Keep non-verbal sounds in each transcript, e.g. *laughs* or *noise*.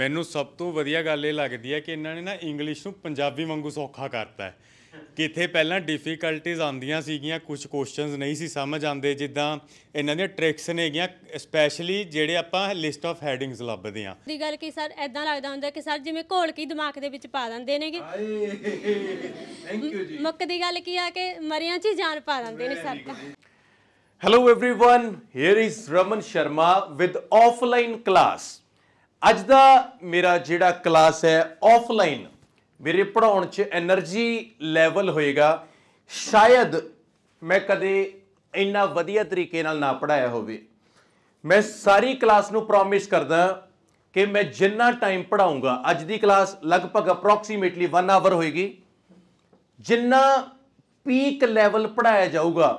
ਮੈਨੂੰ ਸਭ ਤੋਂ ਵਧੀਆ ਗੱਲ ਇਹ ਲੱਗਦੀ ਹੈ ਕਿ ਇਹਨਾਂ ਨੇ ਨਾ ਇੰਗਲਿਸ਼ ਨੂੰ ਪੰਜਾਬੀ ਵਾਂਗੂ ਸੌਖਾ ਕਰਤਾ ਹੈ ਕਿਥੇ ਪਹਿਲਾਂ ਡਿਫਿਕਲਟੀਜ਼ ਆਉਂਦੀਆਂ ਸੀਗੀਆਂ ਕੁਝ ਕੁਐਸਚਨਸ ਨਹੀਂ ਸੀ ਸਮਝ ਆਉਂਦੇ ਜਿੱਦਾਂ ਇਹਨਾਂ ਦੀਆਂ ਟ੍ਰਿਕਸ ਨੇਗੀਆਂ ਸਪੈਸ਼ਲੀ ਜਿਹੜੇ ਆਪਾਂ ਲਿਸਟ ਆਫ ਹੈਡਿੰਗਸ ਲੱਭਦੇ ਆਂ ਦੀ ਗੱਲ ਕੀ ਸਰ ਐਦਾਂ ਲੱਗਦਾ ਹੁੰਦਾ ਕਿ ਸਰ ਜਿਵੇਂ ਘੋਲ ਕੀ ਦਿਮਾਗ ਦੇ ਵਿੱਚ ਪਾ ਦਿੰਦੇ ਨੇਗੇ ਥੈਂਕ ਯੂ ਜੀ ਮੁੱਕ ਦੀ ਗੱਲ ਕੀ ਆ ਕਿ ਮਰਿਆਂ 'ਚ ਹੀ ਜਾਨ ਪਾ ਦਿੰਦੇ ਨੇ sir hello everyone here is Raman Sharma with offline class ਅੱਜ ਦਾ ਮੇਰਾ ਜਿਹੜਾ ਕਲਾਸ ਹੈ ਆਫਲਾਈਨ ਮੇਰੇ ਪੜਾਉਣ 'ਚ એનર્ਜੀ ਲੈਵਲ ਹੋਏਗਾ ਸ਼ਾਇਦ ਮੈਂ ਕਦੇ ਇੰਨਾ ਵਧੀਆ ਤਰੀਕੇ ਨਾਲ ਨਾ ਪੜਾਇਆ ਹੋਵੇ ਮੈਂ ਸਾਰੀ ਕਲਾਸ ਨੂੰ ਪ੍ਰੋਮਿਸ ਕਰਦਾ ਕਿ ਮੈਂ ਜਿੰਨਾ ਟਾਈਮ ਪੜਾਉਂਗਾ ਅੱਜ ਦੀ ਕਲਾਸ ਲਗਭਗ ਅਪਰੋਕਸੀਮੇਟਲੀ 1 ਆਵਰ ਹੋਏਗੀ ਜਿੰਨਾ ਪੀਕ ਲੈਵਲ ਪੜਾਇਆ ਜਾਊਗਾ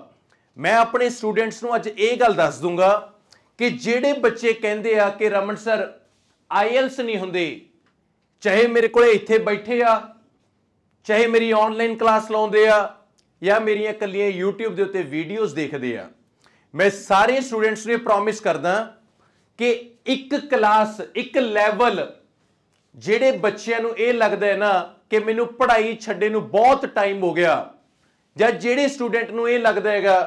ਮੈਂ ਆਪਣੇ ਸਟੂਡੈਂਟਸ ਨੂੰ ਅੱਜ ਇਹ ਗੱਲ ਦੱਸ ਦੂੰਗਾ ਕਿ ਜਿਹੜੇ ਬੱਚੇ ਕਹਿੰਦੇ ਆ ਕਿ ਰਮਨ ਸਰ ਆਈਐਲਸ ਨਹੀਂ ਹੁੰਦੇ ਚਾਹੇ ਮੇਰੇ ਕੋਲੇ ਇੱਥੇ ਬੈਠੇ ਆ ਚਾਹੇ ਮੇਰੀ ਆਨਲਾਈਨ ਕਲਾਸ ਲਾਉਂਦੇ ਆ ਜਾਂ ਮੇਰੀਆਂ ਕੱਲੀਆਂ YouTube ਦੇ ਉੱਤੇ ਵੀਡੀਓਜ਼ ਦੇਖਦੇ ਆ ਮੈਂ ਸਾਰੇ ਸਟੂਡੈਂਟਸ ਨੂੰ ਪ੍ਰੋਮਿਸ ਕਰਦਾ ਕਿ ਇੱਕ ਕਲਾਸ ਇੱਕ ਲੈਵਲ ਜਿਹੜੇ ਬੱਚਿਆਂ ਨੂੰ ਇਹ ਲੱਗਦਾ ਹੈ ਨਾ ਕਿ ਮੈਨੂੰ ਪੜ੍ਹਾਈ ਛੱਡੇ ਨੂੰ ਬਹੁਤ ਟਾਈਮ ਹੋ ਗਿਆ ਜਾਂ ਜਿਹੜੇ ਸਟੂਡੈਂਟ ਨੂੰ ਇਹ ਲੱਗਦਾ ਹੈਗਾ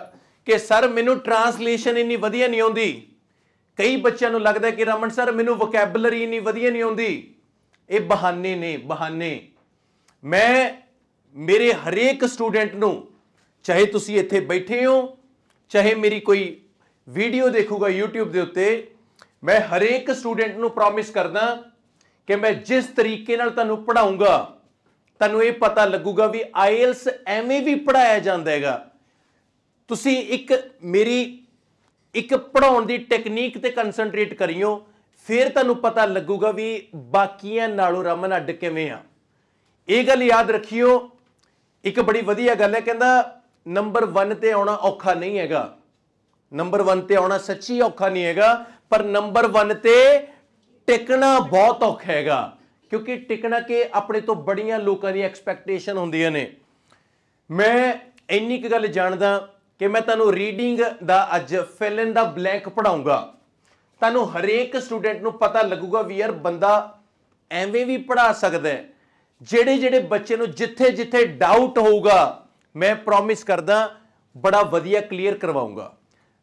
ਕਿ ਸਰ ਮੈਨੂੰ ਟਰਾਂਸਲੇਸ਼ਨ ਇੰਨੀ ਵਧੀਆ ਨਹੀਂ ਆਉਂਦੀ ਕਈ ਬੱਚਿਆਂ ਨੂੰ ਲੱਗਦਾ ਕਿ ਰਮਨ ਸਰ ਮੈਨੂੰ ਵੋਕੈਬਲਰੀ ਨਹੀਂ ਵਧੀਆ ਨਹੀਂ ਆਉਂਦੀ ਇਹ ਬਹਾਨੇ ਨੇ ਬਹਾਨੇ ਮੈਂ ਮੇਰੇ ਹਰੇਕ ਸਟੂਡੈਂਟ ਨੂੰ ਚਾਹੇ ਤੁਸੀਂ ਇੱਥੇ ਬੈਠੇ ਹੋ ਚਾਹੇ ਮੇਰੀ ਕੋਈ ਵੀਡੀਓ ਦੇਖੂਗਾ YouTube ਦੇ ਉੱਤੇ ਮੈਂ ਹਰੇਕ ਸਟੂਡੈਂਟ ਨੂੰ ਪ੍ਰੋਮਿਸ ਕਰਦਾ ਕਿ ਮੈਂ ਜਿਸ ਤਰੀਕੇ ਨਾਲ ਤੁਹਾਨੂੰ ਪੜਾਉਂਗਾ ਤੁਹਾਨੂੰ ਇਹ ਪਤਾ ਲੱਗੂਗਾ ਵੀ IELTS ਐਵੇਂ ਵੀ ਪੜਾਇਆ ਜਾਂਦਾ ਹੈਗਾ ਤੁਸੀਂ ਇੱਕ ਮੇਰੀ ਇੱਕ ਪੜਾਉਣ ਦੀ ਟੈਕਨੀਕ ਤੇ ਕਨਸੈਂਟਰੇਟ ਕਰਿਓ ਫਿਰ ਤੁਹਾਨੂੰ ਪਤਾ ਲੱਗੂਗਾ ਵੀ ਬਾਕੀਆਂ ਨਾਲੋਂ ਰਮਨ ਅੱਡ ਕਿਵੇਂ ਆ ਇਹ ਗੱਲ ਯਾਦ ਰੱਖਿਓ ਇੱਕ ਬੜੀ ਵਧੀਆ ਗੱਲ ਹੈ ਕਹਿੰਦਾ ਨੰਬਰ 1 ਤੇ ਆਉਣਾ ਔਖਾ ਨਹੀਂ ਹੈਗਾ ਨੰਬਰ 1 ਤੇ ਆਉਣਾ ਸੱਚੀ ਔਖਾ ਨਹੀਂ ਹੈਗਾ ਪਰ ਨੰਬਰ 1 ਤੇ ਟਿਕਣਾ ਬਹੁਤ ਔਖਾ ਹੈਗਾ ਕਿਉਂਕਿ ਟਿਕਣਾ ਕਿ ਆਪਣੇ ਤੋਂ ਬੜੀਆਂ ਲੋਕਾਂ ਦੀ ਐਕਸਪੈਕਟੇਸ਼ਨ ਹੁੰਦੀਆਂ ਨੇ ਮੈਂ ਇੰਨੀ ਕੁ ਗੱਲ ਜਾਣਦਾ ਕਿ ਮੈਂ ਤੁਹਾਨੂੰ ਰੀਡਿੰਗ ਦਾ ਅੱਜ ਫਿਲ ਇਨ ਦਾ ਬਲੈਂਕ ਪੜਾਉਂਗਾ ਤੁਹਾਨੂੰ ਹਰੇਕ ਸਟੂਡੈਂਟ ਨੂੰ ਪਤਾ ਲੱਗੂਗਾ ਵੀ ਯਾਰ ਬੰਦਾ ਐਵੇਂ ਵੀ ਪੜਾ ਸਕਦਾ ਹੈ ਜਿਹੜੇ ਜਿਹੜੇ ਬੱਚੇ ਨੂੰ ਜਿੱਥੇ ਜਿੱਥੇ ਡਾਊਟ ਹੋਊਗਾ ਮੈਂ ਪ੍ਰੋਮਿਸ ਕਰਦਾ ਬੜਾ ਵਧੀਆ ਕਲੀਅਰ ਕਰਵਾਉਂਗਾ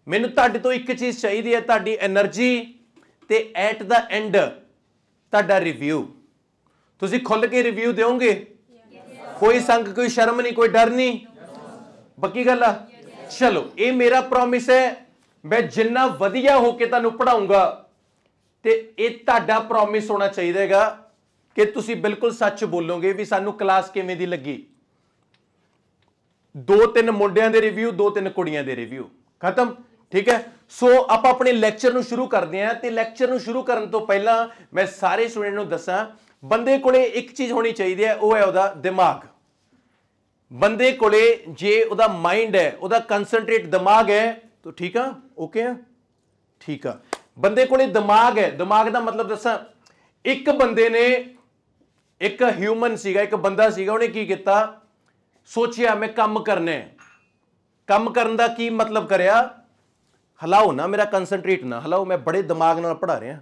ਮੈਨੂੰ ਤੁਹਾਡੇ ਤੋਂ ਇੱਕ ਚੀਜ਼ ਚਾਹੀਦੀ ਹੈ ਤੁਹਾਡੀ એનર્ਜੀ ਤੇ ਐਟ ਦਾ ਐਂਡ ਤੁਹਾਡਾ ਰਿਵਿਊ ਤੁਸੀਂ ਖੁੱਲ ਕੇ ਰਿਵਿਊ ਦਿਓਗੇ ਕੋਈ ਸੰਗ ਕੋਈ ਸ਼ਰਮ ਨਹੀਂ ਕੋਈ ਡਰ ਨਹੀਂ ਪੱਕੀ ਗੱਲ ਆ ਚਲੋ ਇਹ ਮੇਰਾ ਪ੍ਰੋਮਿਸ ਹੈ ਮੈਂ ਜਿੰਨਾ ਵਧੀਆ ਹੋ ਕੇ ਤੁਹਾਨੂੰ ਪੜਾਉਂਗਾ ਤੇ ਇਹ ਤੁਹਾਡਾ ਪ੍ਰੋਮਿਸ ਹੋਣਾ ਚਾਹੀਦਾ ਹੈਗਾ ਕਿ ਤੁਸੀਂ ਬਿਲਕੁਲ ਸੱਚ ਬੋਲੋਗੇ ਵੀ ਸਾਨੂੰ ਕਲਾਸ ਕਿਵੇਂ ਦੀ ਲੱਗੀ ਦੋ ਤਿੰਨ ਮੁੰਡਿਆਂ ਦੇ ਰਿਵਿਊ ਦੋ ਤਿੰਨ ਕੁੜੀਆਂ ਦੇ ਰਿਵਿਊ ਖਤਮ ਠੀਕ ਹੈ ਸੋ ਆਪਾਂ ਆਪਣੇ ਲੈਕਚਰ ਨੂੰ ਸ਼ੁਰੂ ਕਰਦੇ ਆਂ ਤੇ ਲੈਕਚਰ ਨੂੰ ਸ਼ੁਰੂ ਕਰਨ ਤੋਂ ਪਹਿਲਾਂ ਮੈਂ ਸਾਰੇ ਸਟੂਡੈਂਟ ਨੂੰ ਦੱਸਾਂ ਬੰਦੇ ਕੋਲੇ ਇੱਕ ਚੀਜ਼ ਹੋਣੀ ਚਾਹੀਦੀ ਹੈ ਉਹ ਹੈ ਉਹਦਾ ਦਿਮਾਗ ਬੰਦੇ ਕੋਲੇ ਜੇ ਉਹਦਾ ਮਾਈਂਡ ਹੈ ਉਹਦਾ ਕਨਸੈਂਟਰੇਟ ਦਿਮਾਗ ਹੈ ਤਾਂ ਠੀਕ ਆ ਓਕੇ ਆ ਠੀਕ ਆ ਬੰਦੇ ਕੋਲੇ ਦਿਮਾਗ ਹੈ ਦਿਮਾਗ ਦਾ ਮਤਲਬ ਦੱਸਾਂ ਇੱਕ ਬੰਦੇ ਨੇ ਇੱਕ ਹਿਊਮਨ ਸੀਗਾ ਇੱਕ ਬੰਦਾ ਸੀਗਾ ਉਹਨੇ ਕੀ ਕੀਤਾ ਸੋਚਿਆ ਮੈਂ ਕੰਮ ਕਰਨਾ ਹੈ ਕੰਮ ਕਰਨ ਦਾ ਕੀ ਮਤਲਬ ਕਰਿਆ ਹਲਾਓ ਨਾ ਮੇਰਾ ਕਨਸੈਂਟਰੇਟ ਨਾ ਹਲਾਓ ਮੈਂ ਬੜੇ ਦਿਮਾਗ ਨਾਲ ਪੜਾ ਰਿਹਾ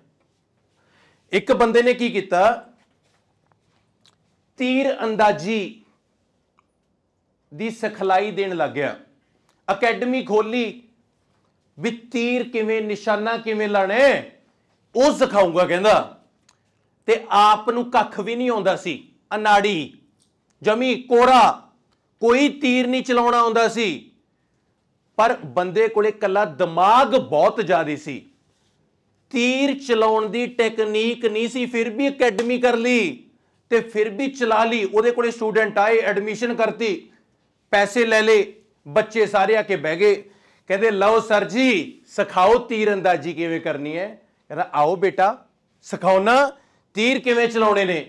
ਇੱਕ ਬੰਦੇ ਨੇ ਕੀ ਕੀਤਾ ਤੀਰ ਅੰਦਾਜ਼ੀ ਦੀ ਸਿਖਲਾਈ ਦੇਣ ਲੱਗਿਆ ਅਕੈਡਮੀ ਖੋਲੀ ਵੀ ਤੀਰ ਕਿਵੇਂ ਨਿਸ਼ਾਨਾ ਕਿਵੇਂ ਲਾਣੇ ਉਹ ਸਿਖਾਉਂਗਾ ਕਹਿੰਦਾ ਤੇ ਆਪ ਨੂੰ ਕੱਖ ਵੀ ਨਹੀਂ ਆਉਂਦਾ ਸੀ ਅਨਾੜੀ ਜਮੀ ਕੋਰਾ ਕੋਈ ਤੀਰ ਨਹੀਂ ਚਲਾਉਣਾ ਆਉਂਦਾ ਸੀ ਪਰ ਬੰਦੇ ਕੋਲੇ ਕੱਲਾ ਦਿਮਾਗ ਬਹੁਤ ਜ਼ਿਆਦਾ ਸੀ ਤੀਰ ਚਲਾਉਣ ਦੀ ਟੈਕਨੀਕ ਨਹੀਂ ਸੀ ਫਿਰ ਵੀ ਅਕੈਡਮੀ ਕਰ ਲਈ ਤੇ ਫਿਰ ਵੀ ਚਲਾ ਲਈ ਉਹਦੇ ਕੋਲੇ ਸਟੂਡੈਂਟ ਆਏ ਐਡਮਿਸ਼ਨ ਕਰਤੀ ਪੈਸੇ ਲੈ ਲੇ ਬੱਚੇ ਸਾਰੇ ਆ ਕੇ ਬਹਿ ਗਏ ਕਹਿੰਦੇ ਲਓ ਸਰ ਜੀ ਸਿਖਾਓ ਤੀਰ ਅੰਦਾਜ਼ੀ ਕਿਵੇਂ ਕਰਨੀ ਹੈ ਕਹਿੰਦਾ ਆਓ ਬੇਟਾ ਸਿਖਾਉਣਾ ਤੀਰ ਕਿਵੇਂ ਚਲਾਉਣੇ ਨੇ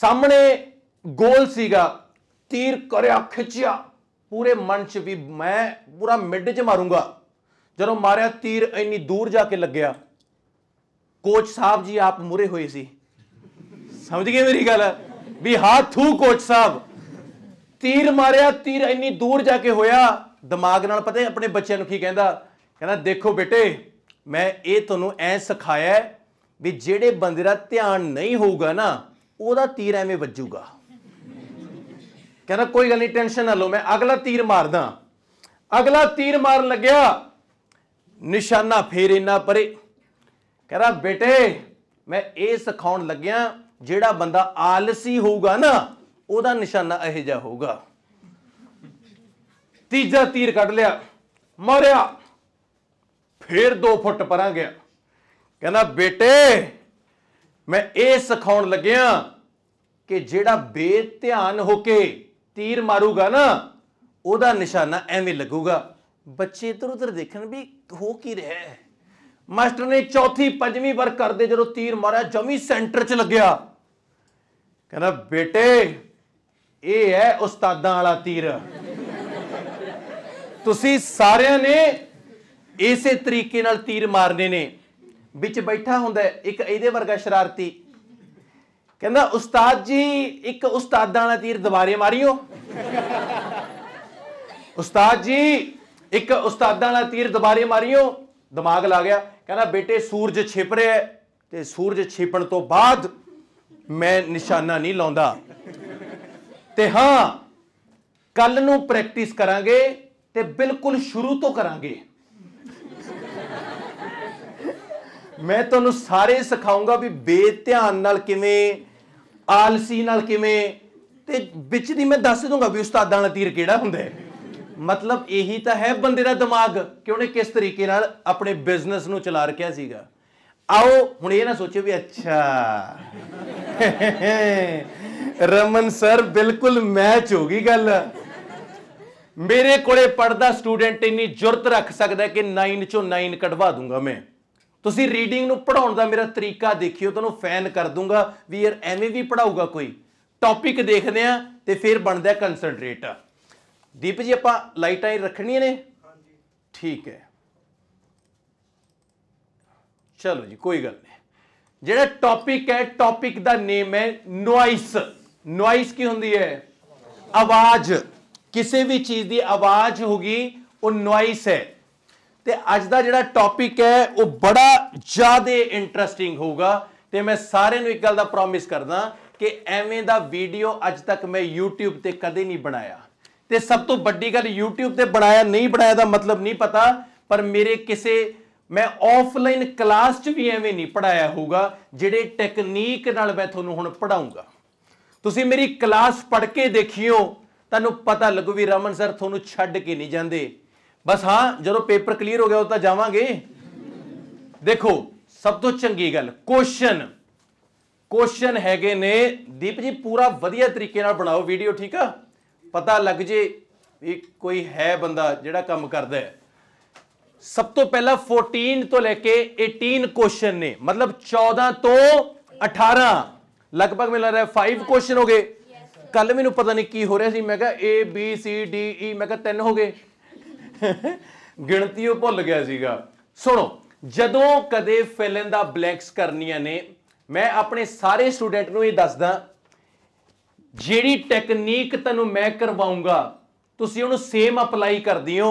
ਸਾਹਮਣੇ ਗੋਲ ਸੀਗਾ ਤੀਰ ਕਰਿਆ ਖਿੱਚਿਆ ਪੂਰੇ ਮਨ 'ਚ ਵੀ ਮੈਂ ਪੂਰਾ ਮਿੱਡ 'ਚ ਮਾਰੂੰਗਾ ਜਦੋਂ ਮਾਰਿਆ ਤੀਰ ਇੰਨੀ ਦੂਰ ਜਾ ਕੇ ਲੱਗਿਆ ਕੋਚ ਸਾਹਿਬ ਜੀ ਆਪ ਮੁਰੇ ਹੋਏ ਸੀ ਸਮਝ ਗਏ ਮੇਰੀ ਗੱਲ ਵੀ ਹਾਥੂ ਕੋਚ ਸਾਹਿਬ ਤੀਰ ਮਾਰਿਆ ਤੀਰ ਇੰਨੀ ਦੂਰ ਜਾ ਕੇ ਹੋਇਆ ਦਿਮਾਗ ਨਾਲ ਪਤਾ ਆਪਣੇ ਬੱਚਿਆਂ ਨੂੰ ਕੀ ਕਹਿੰਦਾ ਕਹਿੰਦਾ ਦੇਖੋ ਬੇਟੇ ਮੈਂ ਇਹ ਤੁਹਾਨੂੰ ਐ ਸਿਖਾਇਆ ਵੀ ਜਿਹੜੇ ਬੰਦੇ ਦਾ ਧਿਆਨ ਨਹੀਂ ਹੋਊਗਾ ਨਾ ਉਹਦਾ ਤੀਰ ਐਵੇਂ ਵੱਜੂਗਾ ਕਹਿੰਦਾ ਕੋਈ ਗੱਲ ਨਹੀਂ ਟੈਨਸ਼ਨ ਨਾ ਲਓ ਮੈਂ ਅਗਲਾ ਤੀਰ ਮਾਰਦਾ ਅਗਲਾ ਤੀਰ ਮਾਰਨ ਲੱਗਿਆ ਨਿਸ਼ਾਨਾ ਫੇਰ ਇੰਨਾ ਪਰੇ ਕਹਿੰਦਾ ਬੇਟੇ ਮੈਂ ਇਹ ਸਿਖਾਉਣ ਲੱਗਿਆ ਜਿਹੜਾ ਬੰਦਾ ਆਲਸੀ ਹੋਊਗਾ ਨਾ ਉਹਦਾ ਨਿਸ਼ਾਨਾ ਇਹ ਜਾ ਹੋਊਗਾ ਤੀਜਾ ਤੀਰ ਕੱਢ ਲਿਆ ਮਰਿਆ ਫੇਰ 2 ਫੁੱਟ ਪਰਾਂ ਗਿਆ ਕਹਿੰਦਾ ਬੇਟੇ ਮੈਂ ਇਹ ਸਿਖਾਉਣ ਲੱਗਿਆ ਕਿ ਜਿਹੜਾ ਬੇਧਿਆਨ ਹੋ ਕੇ ਤੀਰ ਮਾਰੂਗਾ ਨਾ ਉਹਦਾ ਨਿਸ਼ਾਨਾ ਐਵੇਂ ਲੱਗੂਗਾ ਬੱਚੇ ਇਧਰ ਉਧਰ ਦੇਖਣ ਵੀ ਹੋ ਕੀ ਰਿਹਾ ਹੈ ਮਾਸਟਰ ਨੇ ਚੌਥੀ ਪੰਜਵੀਂ ਵਾਰ ਕਰਦੇ ਜਦੋਂ ਤੀਰ ਮਾਰਿਆ ਜਮੀ ਸੈਂਟਰ 'ਚ ਲੱਗਿਆ ਕਹਿੰਦਾ ਬੇਟੇ ਇਹ ਹੈ ਉਸਤਾਦਾਂ ਵਾਲਾ ਤੀਰ ਤੁਸੀਂ ਸਾਰਿਆਂ ਨੇ ਇਸੇ ਤਰੀਕੇ ਨਾਲ ਤੀਰ ਮਾਰਨੇ ਨੇ ਵਿੱਚ ਬੈਠਾ ਹੁੰਦਾ ਇੱਕ ਇਹਦੇ ਵਰਗਾ ਸ਼ਰਾਰਤੀ ਕਹਿੰਦਾ ਉਸਤਾਦ ਜੀ ਇੱਕ ਉਸਤਾਦਾਂ ਵਾਲਾ ਤੀਰ ਦੁਬਾਰੇ ਮਾਰਿਓ ਉਸਤਾਦ ਜੀ ਇੱਕ ਉਸਤਾਦਾਂ ਵਾਲਾ ਤੀਰ ਦੁਬਾਰੇ ਮਾਰਿਓ ਦਿਮਾਗ ਲਾ ਗਿਆ ਕਹਿੰਦਾ ਬੇਟੇ ਸੂਰਜ ਛਿਪ ਰਿਹਾ ਤੇ ਸੂਰਜ ਛਿਪਣ ਤੋਂ ਬਾਅਦ ਮੈਂ ਨਿਸ਼ਾਨਾ ਨਹੀਂ ਲਾਉਂਦਾ ਤੇ ਹਾਂ ਕੱਲ ਨੂੰ ਪ੍ਰੈਕਟਿਸ ਕਰਾਂਗੇ ਤੇ ਬਿਲਕੁਲ ਸ਼ੁਰੂ ਤੋਂ ਕਰਾਂਗੇ ਮੈਂ ਤੁਹਾਨੂੰ ਸਾਰੇ ਸਿਖਾਉਂਗਾ ਵੀ ਬੇਧਿਆਨ ਨਾਲ ਕਿਵੇਂ ਆਲਸੀ ਨਾਲ ਕਿਵੇਂ ਤੇ ਵਿੱਚ ਦੀ ਮੈਂ ਦੱਸ ਦੂੰਗਾ ਵੀ ਉਸਤਾਦਾਂ ਦਾ ਤੀਰ ਕਿਹੜਾ ਹੁੰਦਾ ਹੈ ਮਤਲਬ ਇਹੀ ਤਾਂ ਹੈ ਬੰਦੇ ਦਾ ਦਿਮਾਗ ਕਿ ਉਹਨੇ ਕਿਸ ਤਰੀਕੇ ਨਾਲ ਆਪਣੇ ਬਿਜ਼ਨਸ ਨੂੰ ਚਲਾ ਰੱਖਿਆ ਸੀਗਾ ਆਓ ਹੁਣ ਇਹ ਨਾ ਸੋਚਿਓ ਵੀ ਅੱਛਾ ਰਮਨ ਸਰ ਬਿਲਕੁਲ ਮੈਚ ਹੋ ਗਈ ਗੱਲ ਮੇਰੇ ਕੋਲੇ ਪੜਦਾ ਸਟੂਡੈਂਟ ਇੰਨੀ ਜੁਰਤ ਰੱਖ ਸਕਦਾ ਕਿ 9 ਚੋਂ 9 ਕਢਵਾ ਦੂੰਗਾ ਮੈਂ ਤੁਸੀਂ ਰੀਡਿੰਗ ਨੂੰ ਪੜਾਉਣ ਦਾ ਮੇਰਾ ਤਰੀਕਾ ਦੇਖਿਓ ਤੁਹਾਨੂੰ ਫੈਨ ਕਰ ਦੂੰਗਾ ਵੀ ਯਾਰ ਐਵੇਂ ਵੀ ਪੜਾਊਗਾ ਕੋਈ ਟੌਪਿਕ ਦੇਖਦੇ ਆ ਤੇ ਫਿਰ ਬਣਦਾ ਕਨਸੈਂਟਰੇਟ ਦੀਪ ਜੀ ਆਪਾਂ ਲਾਈਟਾਂ ਹੀ ਰੱਖਣੀਆਂ ਨੇ ਹਾਂਜੀ ਠੀਕ ਹੈ ਚਲੋ ਜੀ ਕੋਈ ਗੱਲ ਨਹੀਂ ਜਿਹੜਾ ਟੌਪਿਕ ਹੈ ਟੌਪਿਕ ਦਾ ਨੇਮ ਹੈ ਨੋਇਸ ਨੋਇਸ ਕੀ ਹੁੰਦੀ ਹੈ ਆਵਾਜ਼ ਕਿਸੇ ਵੀ ਚੀਜ਼ ਦੀ ਆਵਾਜ਼ ਹੋਗੀ ਉਹ ਨੋਇਸ ਹੈ ਤੇ ਅੱਜ ਦਾ ਜਿਹੜਾ ਟੌਪਿਕ ਹੈ ਉਹ ਬੜਾ ਜ਼ਿਆਦਾ ਇੰਟਰਸਟਿੰਗ ਹੋਊਗਾ ਤੇ ਮੈਂ ਸਾਰਿਆਂ ਨੂੰ ਇੱਕ ਗੱਲ ਦਾ ਪ੍ਰੋਮਿਸ ਕਰਦਾ ਕਿ ਐਵੇਂ ਦਾ ਵੀਡੀਓ ਅੱਜ ਤੱਕ ਮੈਂ YouTube ਤੇ ਕਦੇ ਨਹੀਂ ਬਣਾਇਆ ਤੇ ਸਭ ਤੋਂ ਵੱਡੀ ਗੱਲ YouTube ਤੇ ਬਣਾਇਆ ਨਹੀਂ ਬਣਾਇਆ ਦਾ ਮਤਲਬ ਨਹੀਂ ਪਤਾ ਪਰ ਮੇਰੇ ਕਿਸੇ ਮੈਂ ਆਫਲਾਈਨ ਕਲਾਸ 'ਚ ਵੀ ਐਵੇਂ ਨਹੀਂ ਪੜਾਇਆ ਹੋਊਗਾ ਜਿਹੜੇ ਟੈਕਨੀਕ ਨਾਲ ਮੈਂ ਤੁਹਾਨੂੰ ਹੁਣ ਪੜਾਉਂਗਾ ਤੁਸੀਂ ਮੇਰੀ ਕਲਾਸ ਪੜ੍ਹ ਕੇ ਦੇਖਿਓ ਤੁਹਾਨੂੰ ਪਤਾ ਲੱਗੂ ਵੀ ਰਮਨ ਸਰ ਤੁਹਾਨੂੰ ਛੱਡ ਕੇ ਨਹੀਂ ਜਾਂਦੇ ਬਸ ਹਾਂ ਜਦੋਂ ਪੇਪਰ ਕਲੀਅਰ ਹੋ ਗਿਆ ਉਹ ਤਾਂ ਜਾਵਾਂਗੇ ਦੇਖੋ ਸਭ ਤੋਂ ਚੰਗੀ ਗੱਲ ਕੁਐਸਚਨ ਕੁਐਸਚਨ ਹੈਗੇ ਨੇ ਦੀਪ ਜੀ ਪੂਰਾ ਵਧੀਆ ਤਰੀਕੇ ਨਾਲ ਬਣਾਓ ਵੀਡੀਓ ਠੀਕ ਆ ਪਤਾ ਲੱਗ ਜੇ ਵੀ ਕੋਈ ਹੈ ਬੰਦਾ ਜਿਹੜਾ ਕੰਮ ਕਰਦਾ ਹੈ ਸਭ ਤੋਂ ਪਹਿਲਾਂ 14 ਤੋਂ ਲੈ ਕੇ 18 ਕੁਐਸਚਨ ਨੇ ਮਤਲਬ 14 ਤੋਂ 18 ਲਗਭਗ ਮੈਨੂੰ ਲੱਗ ਰਿਹਾ 5 ਕੁਐਸਚਨ ਹੋ ਗਏ ਕੱਲ ਮੈਨੂੰ ਪਤਾ ਨਹੀਂ ਕੀ ਹੋ ਰਿਹਾ ਸੀ ਮੈਂ ਕਿਹਾ A B C D E ਮੈਂ ਕਿਹਾ ਤਿੰਨ ਹੋ ਗਏ ਗਿਣਤੀ ਉਹ ਭੁੱਲ ਗਿਆ ਸੀਗਾ ਸੁਣੋ ਜਦੋਂ ਕਦੇ ਫਿਲ ਇਨ ਦਾ ਬਲੈਂਕਸ ਕਰਨੀਆਂ ਨੇ ਮੈਂ ਆਪਣੇ ਸਾਰੇ ਸਟੂਡੈਂਟ ਨੂੰ ਇਹ ਦੱਸਦਾ ਜਿਹੜੀ ਟੈਕਨੀਕ ਤੈਨੂੰ ਮੈਂ ਕਰਵਾਉਂਗਾ ਤੁਸੀਂ ਉਹਨੂੰ ਸੇਮ ਅਪਲਾਈ ਕਰਦੀ ਹੋ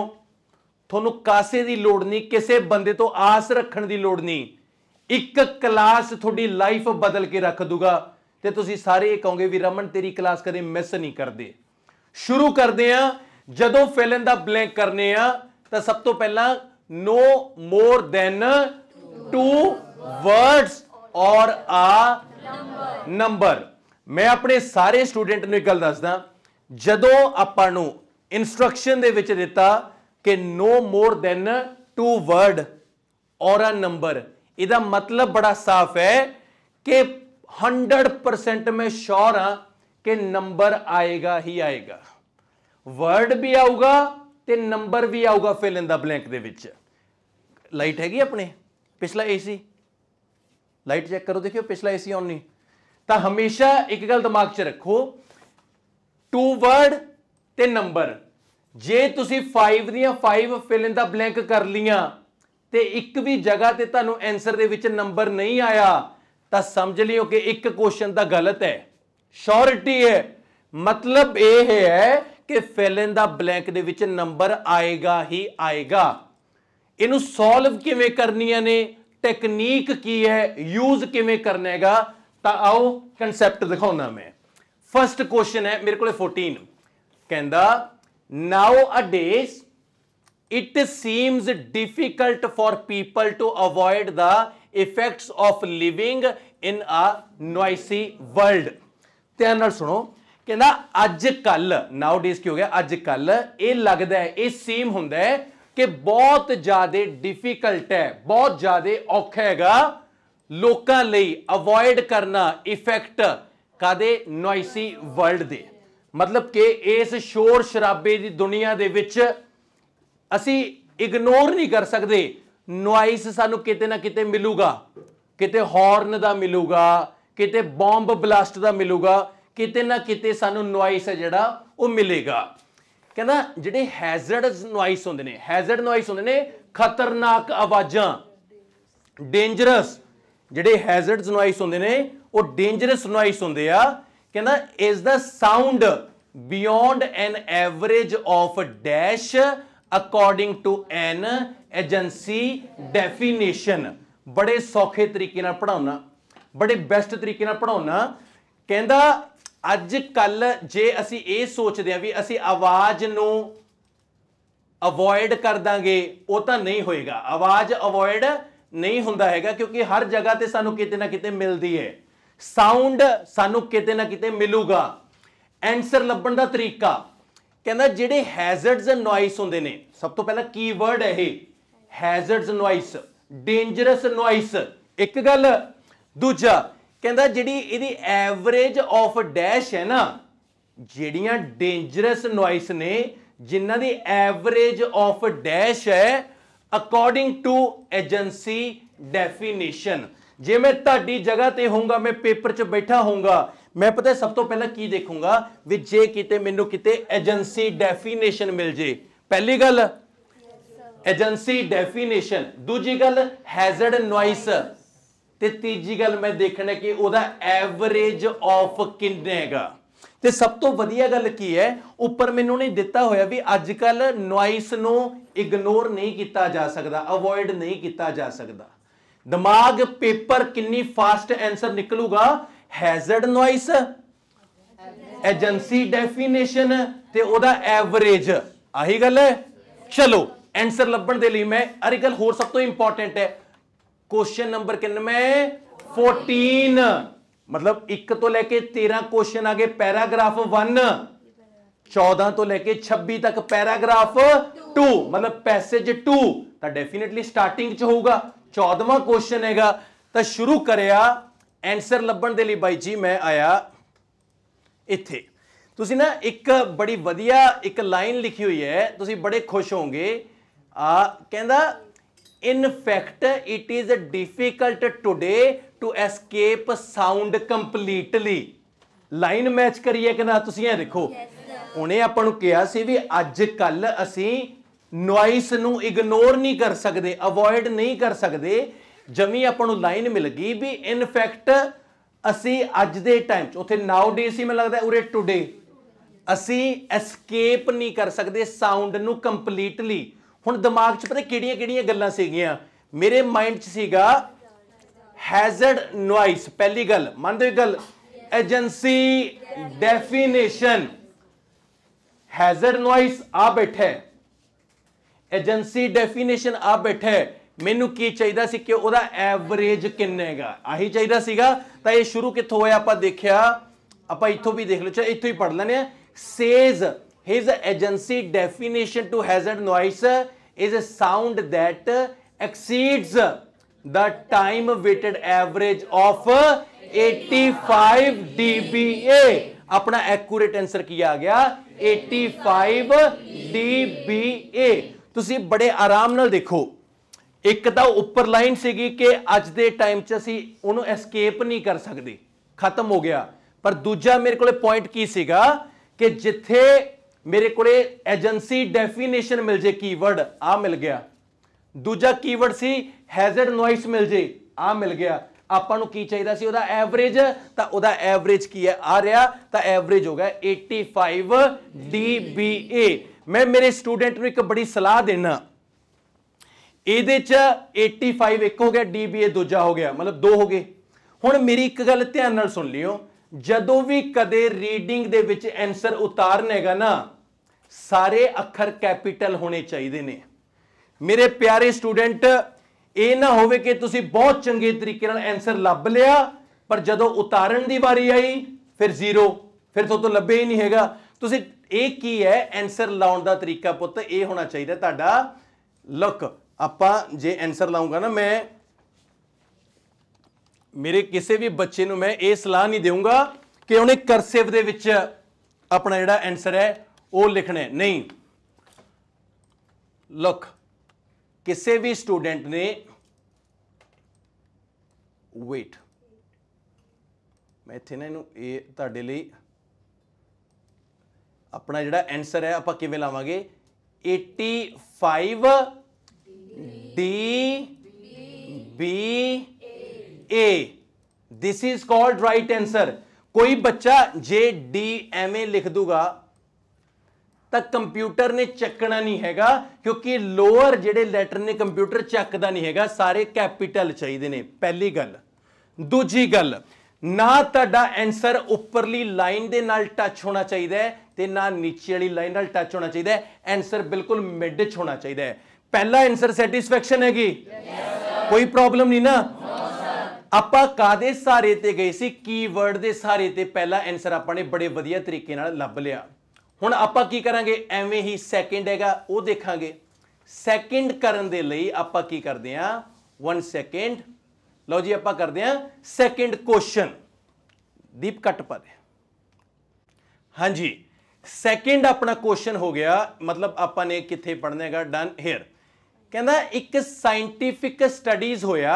ਤੁਹਾਨੂੰ ਕਾਸੇ ਦੀ ਲੋੜ ਨਹੀਂ ਕਿਸੇ ਬੰਦੇ ਤੋਂ ਆਸ ਰੱਖਣ ਦੀ ਲੋੜ ਨਹੀਂ ਇੱਕ ਕਲਾਸ ਤੁਹਾਡੀ ਲਾਈਫ ਬਦਲ ਕੇ ਰੱਖ ਦੂਗਾ ਤੇ ਤੁਸੀਂ ਸਾਰੇ ਇਹ ਕਹੋਗੇ ਵੀ ਰਮਨ ਤੇਰੀ ਕਲਾਸ ਕਦੇ ਮਿਸ ਨਹੀਂ ਕਰਦੇ ਸ਼ੁਰੂ ਕਰਦੇ ਆ ਜਦੋਂ ਫਿਲ ਇਨ ਦਾ ਬਲੈਂਕ ਕਰਨੇ ਆ ਤਾਂ ਸਭ ਤੋਂ ਪਹਿਲਾਂ no more than two words or a number ਮੈਂ ਆਪਣੇ ਸਾਰੇ ਸਟੂਡੈਂਟ ਨੂੰ ਇਹ ਗੱਲ ਦੱਸਦਾ ਜਦੋਂ ਆਪਾਂ ਨੂੰ ਇਨਸਟਰਕਸ਼ਨ ਦੇ ਵਿੱਚ ਦਿੱਤਾ ਕਿ no more than two word or a number ਇਹਦਾ ਮਤਲਬ ਬੜਾ ਸਾਫ਼ ਹੈ ਕਿ 100% ਮੈਂ ਸ਼ੋਰ ਹਾਂ ਕਿ ਨੰਬਰ ਆਏਗਾ ਹੀ ਆਏਗਾ ਵਰਡ ਵੀ ਆਊਗਾ ਤੇ ਨੰਬਰ ਵੀ ਆਊਗਾ ਫਿਲ ਇਨ ਦਾ ਬਲੈਂਕ ਦੇ ਵਿੱਚ ਲਾਈਟ ਹੈਗੀ ਆਪਣੇ ਪਿਛਲਾ ਏਸੀ ਲਾਈਟ ਚੈੱਕ ਕਰੋ ਦੇਖਿਓ ਪਿਛਲਾ ਏਸੀ ਆਨ ਨਹੀਂ ਤਾਂ ਹਮੇਸ਼ਾ ਇੱਕ ਗੱਲ ਦਿਮਾਗ 'ਚ ਰੱਖੋ ਟੂ ਵਰਡ ਤੇ ਨੰਬਰ ਜੇ ਤੁਸੀਂ 5 ਦੀਆਂ 5 ਫਿਲ ਇਨ ਦਾ ਬਲੈਂਕ ਕਰ ਲੀਆਂ ਤੇ ਇੱਕ ਵੀ ਜਗ੍ਹਾ ਤੇ ਤੁਹਾਨੂੰ ਆਨਸਰ ਦੇ ਵਿੱਚ ਨੰਬਰ ਨਹੀਂ ਆਇਆ ਤਾਂ ਸਮਝ ਲਿਓ ਕਿ ਇੱਕ ਕੁਐਸਚਨ ਦਾ ਗਲਤ ਹੈ ਸ਼ੋਰਟੀ ਹੈ ਮਤਲਬ ਇਹ ਹੈ ਕਿ ਫਿਲ ਇਨ ਦਾ ਬਲੈਂਕ ਦੇ ਵਿੱਚ ਨੰਬਰ ਆਏਗਾ ਹੀ ਆਏਗਾ ਇਹਨੂੰ ਸੋਲਵ ਕਿਵੇਂ ਕਰਨੀਆਂ ਨੇ ਟੈਕਨੀਕ ਕੀ ਹੈ ਯੂਜ਼ ਕਿਵੇਂ ਕਰਨਾ ਹੈਗਾ ਤਾਂ ਆਓ ਕਨਸੈਪਟ ਦਿਖਾਉਣਾ ਮੈਂ ਫਰਸਟ ਕੁਐਸਚਨ ਹੈ ਮੇਰੇ ਕੋਲੇ 14 ਕਹਿੰਦਾ Nowadays, it seems difficult for people to avoid the effects of living in a noisy world. ਧਿਆਨ ਨਾਲ ਸੁਣੋ ਕਹਿੰਦਾ ਅੱਜ ਕੱਲ ਨਾਊਡੇਸ ਕੀ ਹੋ ਗਿਆ ਅੱਜ ਕੱਲ ਇਹ ਲੱਗਦਾ ਹੈ ਇਹ ਸੀਮ ਹੁੰਦਾ ਹੈ ਕਿ ਬਹੁਤ ਜ਼ਿਆਦਾ ਡਿਫਿਕਲਟ ਹੈ ਬਹੁਤ ਜ਼ਿਆਦਾ ਔਖਾ ਹੈਗਾ ਲੋਕਾਂ ਲਈ ਅਵੋਇਡ ਕਰਨਾ ਇਫੈਕਟ ਕਾਦੇ ਨੋਇਸੀ ਵਰਲਡ ਦੇ ਮਤਲਬ ਕਿ ਇਸ ਸ਼ੋਰ ਸ਼ਰਾਬੇ ਦੀ ਦੁਨੀਆ ਦੇ ਵਿੱਚ ਅਸੀਂ ਇਗਨੋਰ ਨਹੀਂ ਕਰ ਸਕਦੇ ਨੁਆਇਸ ਸਾਨੂੰ ਕਿਤੇ ਨਾ ਕਿਤੇ ਮਿਲੂਗਾ ਕਿਤੇ ਹਾਰਨ ਦਾ ਮਿਲੂਗਾ ਕਿਤੇ ਬੰਬ ਬਲਾਸਟ ਦਾ ਮਿਲੂਗਾ ਕਿਤੇ ਨਾ ਕਿਤੇ ਸਾਨੂੰ ਨੁਆਇਸ ਹੈ ਜਿਹੜਾ ਉਹ ਮਿਲੇਗਾ ਕਹਿੰਦਾ ਜਿਹੜੇ ਹੈਜ਼ਰਡਸ ਨੁਆਇਸ ਹੁੰਦੇ ਨੇ ਹੈਜ਼ਰਡ ਨੁਆਇਸ ਹੁੰਦੇ ਨੇ ਖਤਰਨਾਕ ਆਵਾਜ਼ਾਂ ਡੇਂਜਰਸ ਜਿਹੜੇ ਹੈਜ਼ਰਡਸ ਨੁਆਇਸ ਹੁੰਦੇ ਨੇ ਉਹ ਡੇਂਜਰਸ ਨੁਆਇਸ ਹੁੰਦੇ ਆ ਕਹਿੰਦਾ is the sound beyond an average of dash according to an agency definition ਬੜੇ ਸੌਖੇ ਤਰੀਕੇ ਨਾਲ ਪੜਾਉਣਾ ਬੜੇ ਬੈਸਟ ਤਰੀਕੇ ਨਾਲ ਪੜਾਉਣਾ ਕਹਿੰਦਾ ਅੱਜ ਕੱਲ ਜੇ ਅਸੀਂ ਇਹ ਸੋਚਦੇ ਆ ਵੀ ਅਸੀਂ ਆਵਾਜ਼ ਨੂੰ ਅਵੋਇਡ ਕਰ ਦਾਂਗੇ ਉਹ ਤਾਂ ਨਹੀਂ ਹੋਏਗਾ ਆਵਾਜ਼ ਅਵੋਇਡ ਨਹੀਂ ਹੁੰਦਾ ਹੈਗਾ ਕਿਉਂਕਿ ਹਰ ਜਗ੍ਹਾ ਤੇ ਸਾਨੂੰ ਕਿਤੇ ਨਾ ਕਿਤੇ ਮਿਲਦੀ ਹੈ ਸਾਊਂਡ ਸਾਨੂੰ ਕਿਤੇ ਨਾ ਕਿਤੇ ਮਿਲੂਗਾ ਆਨਸਰ ਲੱਭਣ ਦਾ ਤਰੀਕਾ ਕਹਿੰਦਾ ਜਿਹੜੇ ਹੈਜ਼ਰਡਸ ਐਂਡ ਨੋਇਸ ਹੁੰਦੇ ਨੇ ਸਭ ਤੋਂ ਪਹਿਲਾਂ ਕੀਵਰਡ ਹੈ ਇਹ ਹੈਜ਼ਰਡਸ ਨੋਇਸ ਡੇਂਜਰਸ ਨੋਇਸ ਇੱਕ ਗੱਲ ਦੂਜਾ ਕਹਿੰਦਾ ਜਿਹੜੀ ਇਹਦੀ ਐਵਰੇਜ ਆਫ ਡੈਸ਼ ਹੈ ਨਾ ਜਿਹੜੀਆਂ ਡੇਂਜਰਸ ਨੋਇਸ ਨੇ ਜਿਨ੍ਹਾਂ ਦੀ ਐਵਰੇਜ ਆਫ ਡੈਸ਼ ਹੈ ਅਕੋਰਡਿੰਗ ਟੂ ਏਜੰਸੀ ਡੈਫੀਨੇਸ਼ਨ ਜੇ ਮੈਂ ਤੁਹਾਡੀ ਜਗ੍ਹਾ ਤੇ ਹੋਊਂਗਾ ਮੈਂ ਪੇਪਰ 'ਚ ਬੈਠਾ ਹੋਊਂਗਾ ਮੈਂ ਪਤਾ ਸਭ ਤੋਂ ਪਹਿਲਾਂ ਕੀ ਦੇਖੂੰਗਾ ਵੀ ਜੇ ਕਿਤੇ ਮੈਨੂੰ ਕਿਤੇ ਏਜੰਸੀ ਡੈਫੀਨੇਸ਼ਨ ਮਿਲ ਜੇ ਪਹਿਲੀ ਗੱਲ ਏਜੰਸੀ ਡੈਫੀਨੇਸ਼ਨ ਦੂਜੀ ਗੱਲ ਹੈਜ਼ਰਡ ਨੋਇਸ ਤੇ ਤੀਜੀ ਗੱਲ ਮੈਂ ਦੇਖਣਾ ਕਿ ਉਹਦਾ ਐਵਰੇਜ ਆਫ ਕਿੰਨਾ ਹੈਗਾ ਤੇ ਸਭ ਤੋਂ ਵਧੀਆ ਗੱਲ ਕੀ ਹੈ ਉੱਪਰ ਮੈਨੂੰ ਨੇ ਦਿੱਤਾ ਹੋਇਆ ਵੀ ਅੱਜ ਕੱਲ ਨੋਇਸ ਨੂੰ ਇਗਨੋਰ ਨਹੀਂ ਕੀਤਾ ਜਾ ਸਕਦਾ ਅਵੋਇਡ ਨਹੀਂ ਕੀਤਾ ਜਾ ਸਕਦਾ ਦਿਮਾਗ ਪੇਪਰ ਕਿੰਨੀ ਫਾਸਟ ਆਨਸਰ ਨਿਕਲੂਗਾ ਹੈਜ਼ਰਡ ਨੋਇਸ ਏਜੰਸੀ ਡੈਫੀਨੇਸ਼ਨ ਤੇ ਉਹਦਾ ਐਵਰੇਜ ਆਹੀ ਗੱਲ ਹੈ ਚਲੋ ਆਨਸਰ ਲੱਭਣ ਦੇ ਲਈ ਮੈਂ ਅਰੇ ਗੱਲ ਹੋਰ ਸਭ ਤੋਂ ਇੰਪੋਰਟੈਂਟ ਹੈ ਕੁਐਸਚਨ ਨੰਬਰ ਕਿੰਨਵੇਂ 14 ਮਤਲਬ 1 ਤੋਂ ਲੈ ਕੇ 13 ਕੁਐਸਚਨ ਆਗੇ ਪੈਰਾਗ੍ਰਾਫ 1 14 ਤੋਂ ਲੈ ਕੇ 26 ਤੱਕ ਪੈਰਾਗ੍ਰਾਫ 2 ਮਤਲਬ ਪੈਸੇਜ 2 ਤਾਂ ਡੈਫੀਨਿਟਲੀ ਸਟਾਰਟਿੰਗ ਚ ਹੋਊਗਾ 14ਵਾਂ ਕੁਐਸਚਨ ਹੈਗਾ ਤਾਂ ਸ਼ੁਰੂ ਕਰਿਆ ਆਨਸਰ ਲੱਭਣ ਦੇ ਲਈ ਬਾਈ ਜੀ ਮੈਂ ਆਇਆ ਇੱਥੇ ਤੁਸੀਂ ਨਾ ਇੱਕ ਬੜੀ ਵਧੀਆ ਇੱਕ ਲਾਈਨ ਲਿਖੀ ਹੋਈ ਹੈ ਤੁਸੀਂ ਬੜੇ ਖੁਸ਼ ਹੋਵੋਗੇ ਆ ਕਹਿੰਦਾ in fact it is difficult today to escape sound completely line match ਕਰੀਏ ਕਿ ਨਾ ਤੁਸੀਂ ਇਹ ਦੇਖੋ ਉਹਨੇ ਆਪਾਂ ਨੂੰ ਕਿਹਾ ਸੀ ਵੀ ਅੱਜ ਕੱਲ ਅਸੀਂ ਨੁਆਇਸ ਨੂੰ ਇਗਨੋਰ ਨਹੀਂ ਕਰ ਸਕਦੇ ਅਵੋਇਡ ਨਹੀਂ ਕਰ ਸਕਦੇ ਜਮੀ ਆਪਾਂ ਨੂੰ ਲਾਈਨ ਮਿਲ ਗਈ ਵੀ ਇਨ ਫੈਕਟ ਅਸੀਂ ਅੱਜ ਦੇ ਟਾਈਮ 'ਚ ਉਥੇ ਨਾਓ ਡੇ ਸੀ ਮੈਨੂੰ ਲੱਗਦਾ ਉਰੇ ਟੁਡੇ ਅਸੀਂ ਐਸਕੇਪ ਨਹੀਂ ਕਰ ਸਕਦੇ ਸਾਊਂਡ ਨੂੰ ਕੰਪਲੀਟਲੀ ਹੁਣ ਦਿਮਾਗ 'ਚ ਪਤਾ ਕਿਹੜੀਆਂ-ਕਿਹੜੀਆਂ ਗੱਲਾਂ ਸੀਗੀਆਂ ਮੇਰੇ ਮਾਈਂਡ 'ਚ ਸੀਗਾ ਹੈਜ਼ਰਡ ਨੁਆਇਸ ਪਹਿਲੀ ਗੱਲ ਮੰਨਦੇ ਹੋ ਗੱਲ ਏਜੰਸੀ ਡੈਫੀਨੇਸ਼ਨ ਹੈਜ਼ਰਡ ਨੁਆਇਸ ਆ ਬੈਠਾ ਹੈ ਏਜੰਸੀ ਡੈਫੀਨੇਸ਼ਨ ਆ ਬੈਠਾ ਮੈਨੂੰ ਕੀ ਚਾਹੀਦਾ ਸੀ ਕਿ ਉਹਦਾ ਐਵਰੇਜ ਕਿੰਨਾ ਹੈਗਾ ਆਹੀ ਚਾਹੀਦਾ ਸੀਗਾ ਤਾਂ ਇਹ ਸ਼ੁਰੂ ਕਿੱਥੋਂ ਹੋਇਆ ਆਪਾਂ ਦੇਖਿਆ ਆਪਾਂ ਇੱਥੋਂ ਵੀ ਦੇਖ ਲਓ ਚਾ ਇੱਥੋਂ ਹੀ ਪੜ ਲੈਨੇ ਆ says his agency definition to hazard noise is a sound that exceeds the time weighted average of 85 dba ਆਪਣਾ ਐਕੂਰੇਟ ਆਨਸਰ ਕੀ ਆ ਗਿਆ 85 dba ਤੁਸੀਂ ਬੜੇ ਆਰਾਮ ਨਾਲ ਦੇਖੋ ਇੱਕ ਤਾਂ ਉੱਪਰ ਲਾਈਨ ਸੀਗੀ ਕਿ ਅੱਜ ਦੇ ਟਾਈਮ 'ਚ ਅਸੀਂ ਉਹਨੂੰ ਐਸਕੇਪ ਨਹੀਂ ਕਰ ਸਕਦੇ ਖਤਮ ਹੋ ਗਿਆ ਪਰ ਦੂਜਾ ਮੇਰੇ ਕੋਲੇ ਪੁਆਇੰਟ ਕੀ ਸੀਗਾ ਕਿ ਜਿੱਥੇ ਮੇਰੇ ਕੋਲੇ ਏਜੰਸੀ ਡੈਫੀਨੇਸ਼ਨ ਮਿਲ ਜੇ ਕੀਵਰਡ ਆ ਮਿਲ ਗਿਆ ਦੂਜਾ ਕੀਵਰਡ ਸੀ ਹੈਜ਼ਰਡ ਨੋਇਸ ਮਿਲ ਜੇ ਆ ਮਿਲ ਗਿਆ ਆਪਾਂ ਨੂੰ ਕੀ ਚਾਹੀਦਾ ਸੀ ਉਹਦਾ ਐਵਰੇਜ ਤਾਂ ਉਹਦਾ ਐਵਰੇਜ ਕੀ ਹੈ ਆ ਰਿਹਾ ਤਾਂ ਐਵਰੇਜ ਹੋ ਗਿਆ 85 ਡੀਬੀਏ ਮੈਂ ਮੇਰੇ ਸਟੂਡੈਂਟ ਨੂੰ ਇੱਕ ਬੜੀ ਸਲਾਹ ਦੇਣਾ ਇਹਦੇ ਚ 85 ਇੱਕ ਹੋ ਗਿਆ ਡੀਬੀਏ ਦੂਜਾ ਹੋ ਗਿਆ ਮਤਲਬ ਦੋ ਹੋ ਗਏ ਹੁਣ ਮੇਰੀ ਇੱਕ ਗੱਲ ਧਿਆਨ ਨਾਲ ਸੁਣ ਲਿਓ ਜਦੋਂ ਵੀ ਕਦੇ ਰੀਡਿੰਗ ਦੇ ਵਿੱਚ ਆਨਸਰ ਉਤਾਰਨੇਗਾ ਨਾ ਸਾਰੇ ਅੱਖਰ ਕੈਪੀਟਲ ਹੋਣੇ ਚਾਹੀਦੇ ਨੇ ਮੇਰੇ ਪਿਆਰੇ ਸਟੂਡੈਂਟ ਇਹ ਨਾ ਹੋਵੇ ਕਿ ਤੁਸੀਂ ਬਹੁਤ ਚੰਗੇ ਤਰੀਕੇ ਨਾਲ ਆਨਸਰ ਲੱਭ ਲਿਆ ਪਰ ਜਦੋਂ ਉਤਾਰਨ ਦੀ ਵਾਰੀ ਆਈ ਫਿਰ ਜ਼ੀਰੋ ਫਿਰ ਤੋਂ ਲੱਭੇ ਹੀ ਨਹੀਂ ਹੈਗਾ ਤੁਸੀਂ ਇਹ ਕੀ ਹੈ ਆਨਸਰ ਲਾਉਣ ਦਾ ਤਰੀਕਾ ਪੁੱਤ ਇਹ ਹੋਣਾ ਚਾਹੀਦਾ ਤੁਹਾਡਾ ਲੁੱਕ ਆਪਾਂ ਜੇ ਆਨਸਰ ਲਾਉਂਗਾ ਨਾ ਮੈਂ ਮੇਰੇ ਕਿਸੇ ਵੀ ਬੱਚੇ ਨੂੰ ਮੈਂ ਇਹ ਸਲਾਹ ਨਹੀਂ ਦੇਵਾਂਗਾ ਕਿ ਉਹਨੇ ਕਰਸਿਵ ਦੇ ਵਿੱਚ ਆਪਣਾ ਜਿਹੜਾ ਆਨਸਰ ਹੈ ਉਹ ਲਿਖਣਾ ਨਹੀਂ ਲੁੱਕ ਕਿਸੇ ਵੀ ਸਟੂਡੈਂਟ ਨੇ ਵੇਟ ਮੈਂ ਇੱਥੇ ਨਾ ਇਹਨੂੰ ਇਹ ਤੁਹਾਡੇ ਲਈ ਆਪਣਾ ਜਿਹੜਾ ਆਨਸਰ ਹੈ ਆਪਾਂ ਕਿਵੇਂ ਲਾਵਾਂਗੇ 85 D B A this is called right answer ਕੋਈ ਬੱਚਾ ਜੇ D ਐਵੇਂ ਲਿਖ ਦੂਗਾ ਤਾਂ ਕੰਪਿਊਟਰ ਨੇ ਚੱਕਣਾ ਨਹੀਂ ਹੈਗਾ ਕਿਉਂਕਿ ਲੋਅਰ ਜਿਹੜੇ ਲੈਟਰ ਨੇ ਕੰਪਿਊਟਰ ਚੱਕਦਾ ਨਹੀਂ ਹੈਗਾ ਸਾਰੇ ਕੈਪੀਟਲ ਚਾਹੀਦੇ ਨੇ ਪਹਿਲੀ ਗੱਲ ਦੂਜੀ ਗੱਲ ਨਾ ਤੁਹਾਡਾ ਆਨਸਰ ਉੱਪਰਲੀ ਲਾਈਨ ਦੇ ਨਾਲ ਟੱਚ ਹੋਣਾ ਚਾਹੀਦਾ ਹੈ ਤੇ ਨਾ ਨੀਚੇ ਵਾਲੀ ਲਾਈਨ ਨਾਲ ਟੱਚ ਹੋਣਾ ਚਾਹੀਦਾ ਹੈ ਆਨਸਰ ਬਿਲਕੁਲ ਮਿਡ 'ਚ ਹੋਣਾ ਚਾਹੀਦਾ ਹੈ ਪਹਿਲਾ ਆਨਸਰ ਸੈਟੀਸਫੈਕਸ਼ਨ ਹੈਗੀ ਕੋਈ ਪ੍ਰੋਬਲਮ ਨਹੀਂ ਨਾ ਆਪਾਂ ਕਾਦੇ ਸਾਰੇ ਤੇ ਗਏ ਸੀ ਕੀਵਰਡ ਦੇ ਸਾਰੇ ਤੇ ਪਹਿਲਾ ਆਨਸਰ ਆਪਾਂ ਨੇ ਬੜੇ ਵਧੀਆ ਤਰੀਕੇ ਨਾਲ ਲੱਭ ਲਿਆ ਹੁਣ ਆਪਾਂ ਕੀ ਕਰਾਂਗੇ ਐਵੇਂ ਹੀ ਸੈਕਿੰਡ ਹੈਗਾ ਉਹ ਦੇਖਾਂਗੇ ਸੈਕਿੰਡ ਕਰਨ ਦੇ ਲਈ ਆਪਾਂ ਕੀ ਕਰਦੇ ਆ 1 ਸੈਕਿੰਡ ਲਓ ਜੀ ਆਪਾਂ ਕਰਦੇ ਆ ਸੈਕਿੰਡ ਕੁਐਸਚਨ ਦੀਪ ਕੱਟ ਪਾ ਦੇ ਹਾਂਜੀ ਸੈਕਿੰਡ ਆਪਣਾ ਕੁਐਸਚਨ ਹੋ ਗਿਆ ਮਤਲਬ ਆਪਾਂ ਨੇ ਕਿੱਥੇ ਪੜ੍ਹਨਾ ਹੈਗਾ ਡਨ ਹੇਅਰ ਕਹਿੰਦਾ ਇੱਕ ਸਾਇੰਟੀਫਿਕ ਸਟੱਡੀਜ਼ ਹੋਇਆ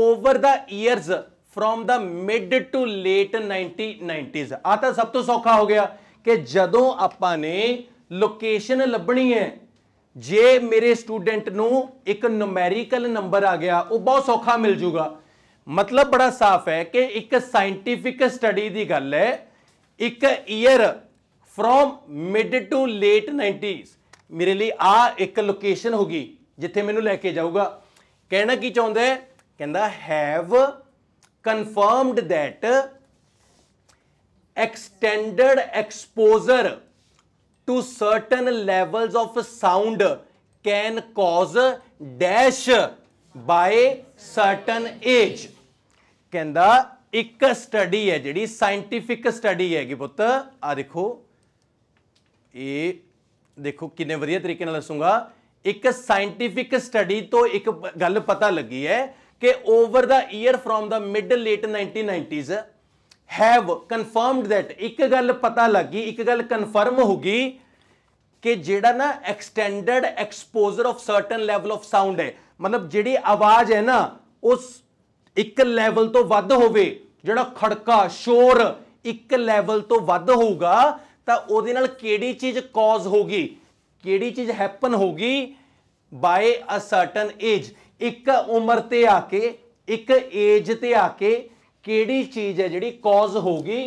over the years from the mid to late 1990s ਆ ਤਾਂ ਸਭ ਤੋਂ ਸੌਖਾ ਹੋ ਗਿਆ ਕਿ ਜਦੋਂ ਆਪਾਂ ਨੇ ਲੋਕੇਸ਼ਨ ਲੱਭਣੀ ਹੈ ਜੇ ਮੇਰੇ ਸਟੂਡੈਂਟ ਨੂੰ ਇੱਕ ਨੂਮੈਰੀਕਲ ਨੰਬਰ ਆ ਗਿਆ ਉਹ ਬਹੁਤ ਸੌਖਾ ਮਿਲ ਜੂਗਾ ਮਤਲਬ ਬੜਾ ਸਾਫ਼ ਹੈ ਕਿ ਇੱਕ ਸਾਇੰਟੀਫਿਕ ਸਟੱਡੀ ਦੀ ਗੱਲ ਹੈ ਇੱਕ year from mid to late 90s ਮੇਰੇ ਲਈ ਆ ਇੱਕ ਲੋਕੇਸ਼ਨ ਹੋ ਗਈ ਜਿੱਥੇ ਮੈਨੂੰ ਲੈ ਕੇ ਜਾਊਗਾ ਕਹਿਣਾ ਕੀ ਚਾਹੁੰਦਾ ਹੈ ਕਹਿੰਦਾ have confirmed that extended exposure to certain levels of sound can cause dash by certain age ਕਹਿੰਦਾ ਇੱਕ ਸਟੱਡੀ ਹੈ ਜਿਹੜੀ ਸਾਇੰਟਿਫਿਕ ਸਟੱਡੀ ਹੈਗੀ ਪੁੱਤ ਆ ਦੇਖੋ ਇਹ ਦੇਖੋ ਕਿੰਨੇ ਵਧੀਆ ਤਰੀਕੇ ਨਾਲ ਦੱਸੂਗਾ ਇੱਕ ਸਾਇੰਟੀਫਿਕ ਸਟੱਡੀ ਤੋਂ ਇੱਕ ਗੱਲ ਪਤਾ ਲੱਗੀ ਹੈ ਕਿ over the year from the mid late 1990s have confirmed that ਇੱਕ ਗੱਲ ਪਤਾ ਲੱਗੀ ਇੱਕ ਗੱਲ ਕਨਫਰਮ ਹੋ ਗਈ ਕਿ ਜਿਹੜਾ ਨਾ extended exposure of certain level of sound ਹੈ ਮਤਲਬ ਜਿਹੜੀ ਆਵਾਜ਼ ਹੈ ਨਾ ਉਸ ਇੱਕ ਲੈਵਲ ਤੋਂ ਵੱਧ ਹੋਵੇ ਜਿਹੜਾ ਖੜਕਾ ਸ਼ੋਰ ਇੱਕ ਲੈਵਲ ਤੋਂ ਵੱਧ ਹੋਊਗਾ ਤਾਂ ਉਹਦੇ ਨਾਲ ਕਿਹੜੀ ਚੀਜ਼ ਕੌਜ਼ ਹੋਗੀ ਕਿਹੜੀ ਚੀਜ਼ ਹੈਪਨ ਹੋਗੀ ਬਾਏ ਅ ਸਰਟਨ ਏਜ ਇੱਕ ਉਮਰ ਤੇ ਆ ਕੇ ਇੱਕ ਏਜ ਤੇ ਆ ਕੇ ਕਿਹੜੀ ਚੀਜ਼ ਹੈ ਜਿਹੜੀ ਕੌਜ਼ ਹੋਗੀ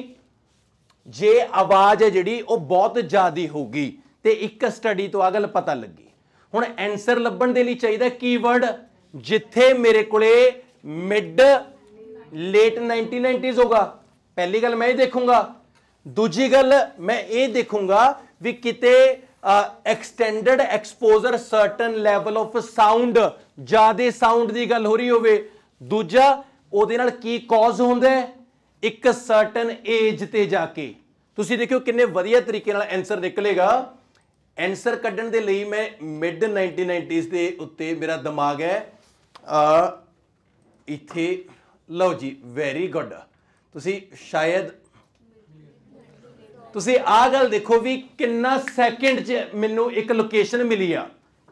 ਜੇ ਆਵਾਜ਼ ਹੈ ਜਿਹੜੀ ਉਹ ਬਹੁਤ ਜ਼ਿਆਦੀ ਹੋਗੀ ਤੇ ਇੱਕ ਸਟੱਡੀ ਤੋਂ ਆ ਗੱਲ ਪਤਾ ਲੱਗੀ ਹੁਣ ਆਨਸਰ ਲੱਭਣ ਦੇ ਲਈ ਚਾਹੀਦਾ ਕੀਵਰਡ ਜਿੱਥੇ ਮੇਰੇ ਕੋਲੇ ਮਿਡ ਲੇਟ 1990s ਹੋਗਾ ਪਹਿਲੀ ਗੱਲ ਮੈਂ ਇਹ ਦੇਖੂੰਗਾ ਦੂਜੀ ਗੱਲ ਮੈਂ ਇਹ ਦੇਖੂੰਗਾ ਵੀ ਕਿਤੇ extended exposure certain level of sound ਜਿਆਦੇ ਸਾਊਂਡ ਦੀ ਗੱਲ ਹੋ ਰਹੀ ਹੋਵੇ ਦੂਜਾ ਉਹਦੇ ਨਾਲ ਕੀ ਕੌਜ਼ ਹੁੰਦਾ ਹੈ ਇੱਕ ਸਰਟਨ ਏਜ ਤੇ ਜਾ ਕੇ ਤੁਸੀਂ ਦੇਖਿਓ ਕਿੰਨੇ ਵਧੀਆ ਤਰੀਕੇ ਨਾਲ ਆਨਸਰ ਨਿਕਲੇਗਾ ਆਨਸਰ ਕੱਢਣ ਦੇ ਲਈ ਮੈਂ ਮਿਡ 1990s ਦੇ ਉੱਤੇ ਮੇਰਾ ਦਿਮਾਗ ਹੈ ਅ ਇੱਥੇ ਲਓ ਜੀ ਵੈਰੀ ਗੁੱਡ ਤੁਸੀਂ ਸ਼ਾਇਦ ਤੁਸੀਂ ਆਹ ਗੱਲ ਦੇਖੋ ਵੀ ਕਿੰਨਾ ਸੈਕਿੰਡ 'ਚ ਮੈਨੂੰ ਇੱਕ ਲੋਕੇਸ਼ਨ ਮਿਲੀ ਆ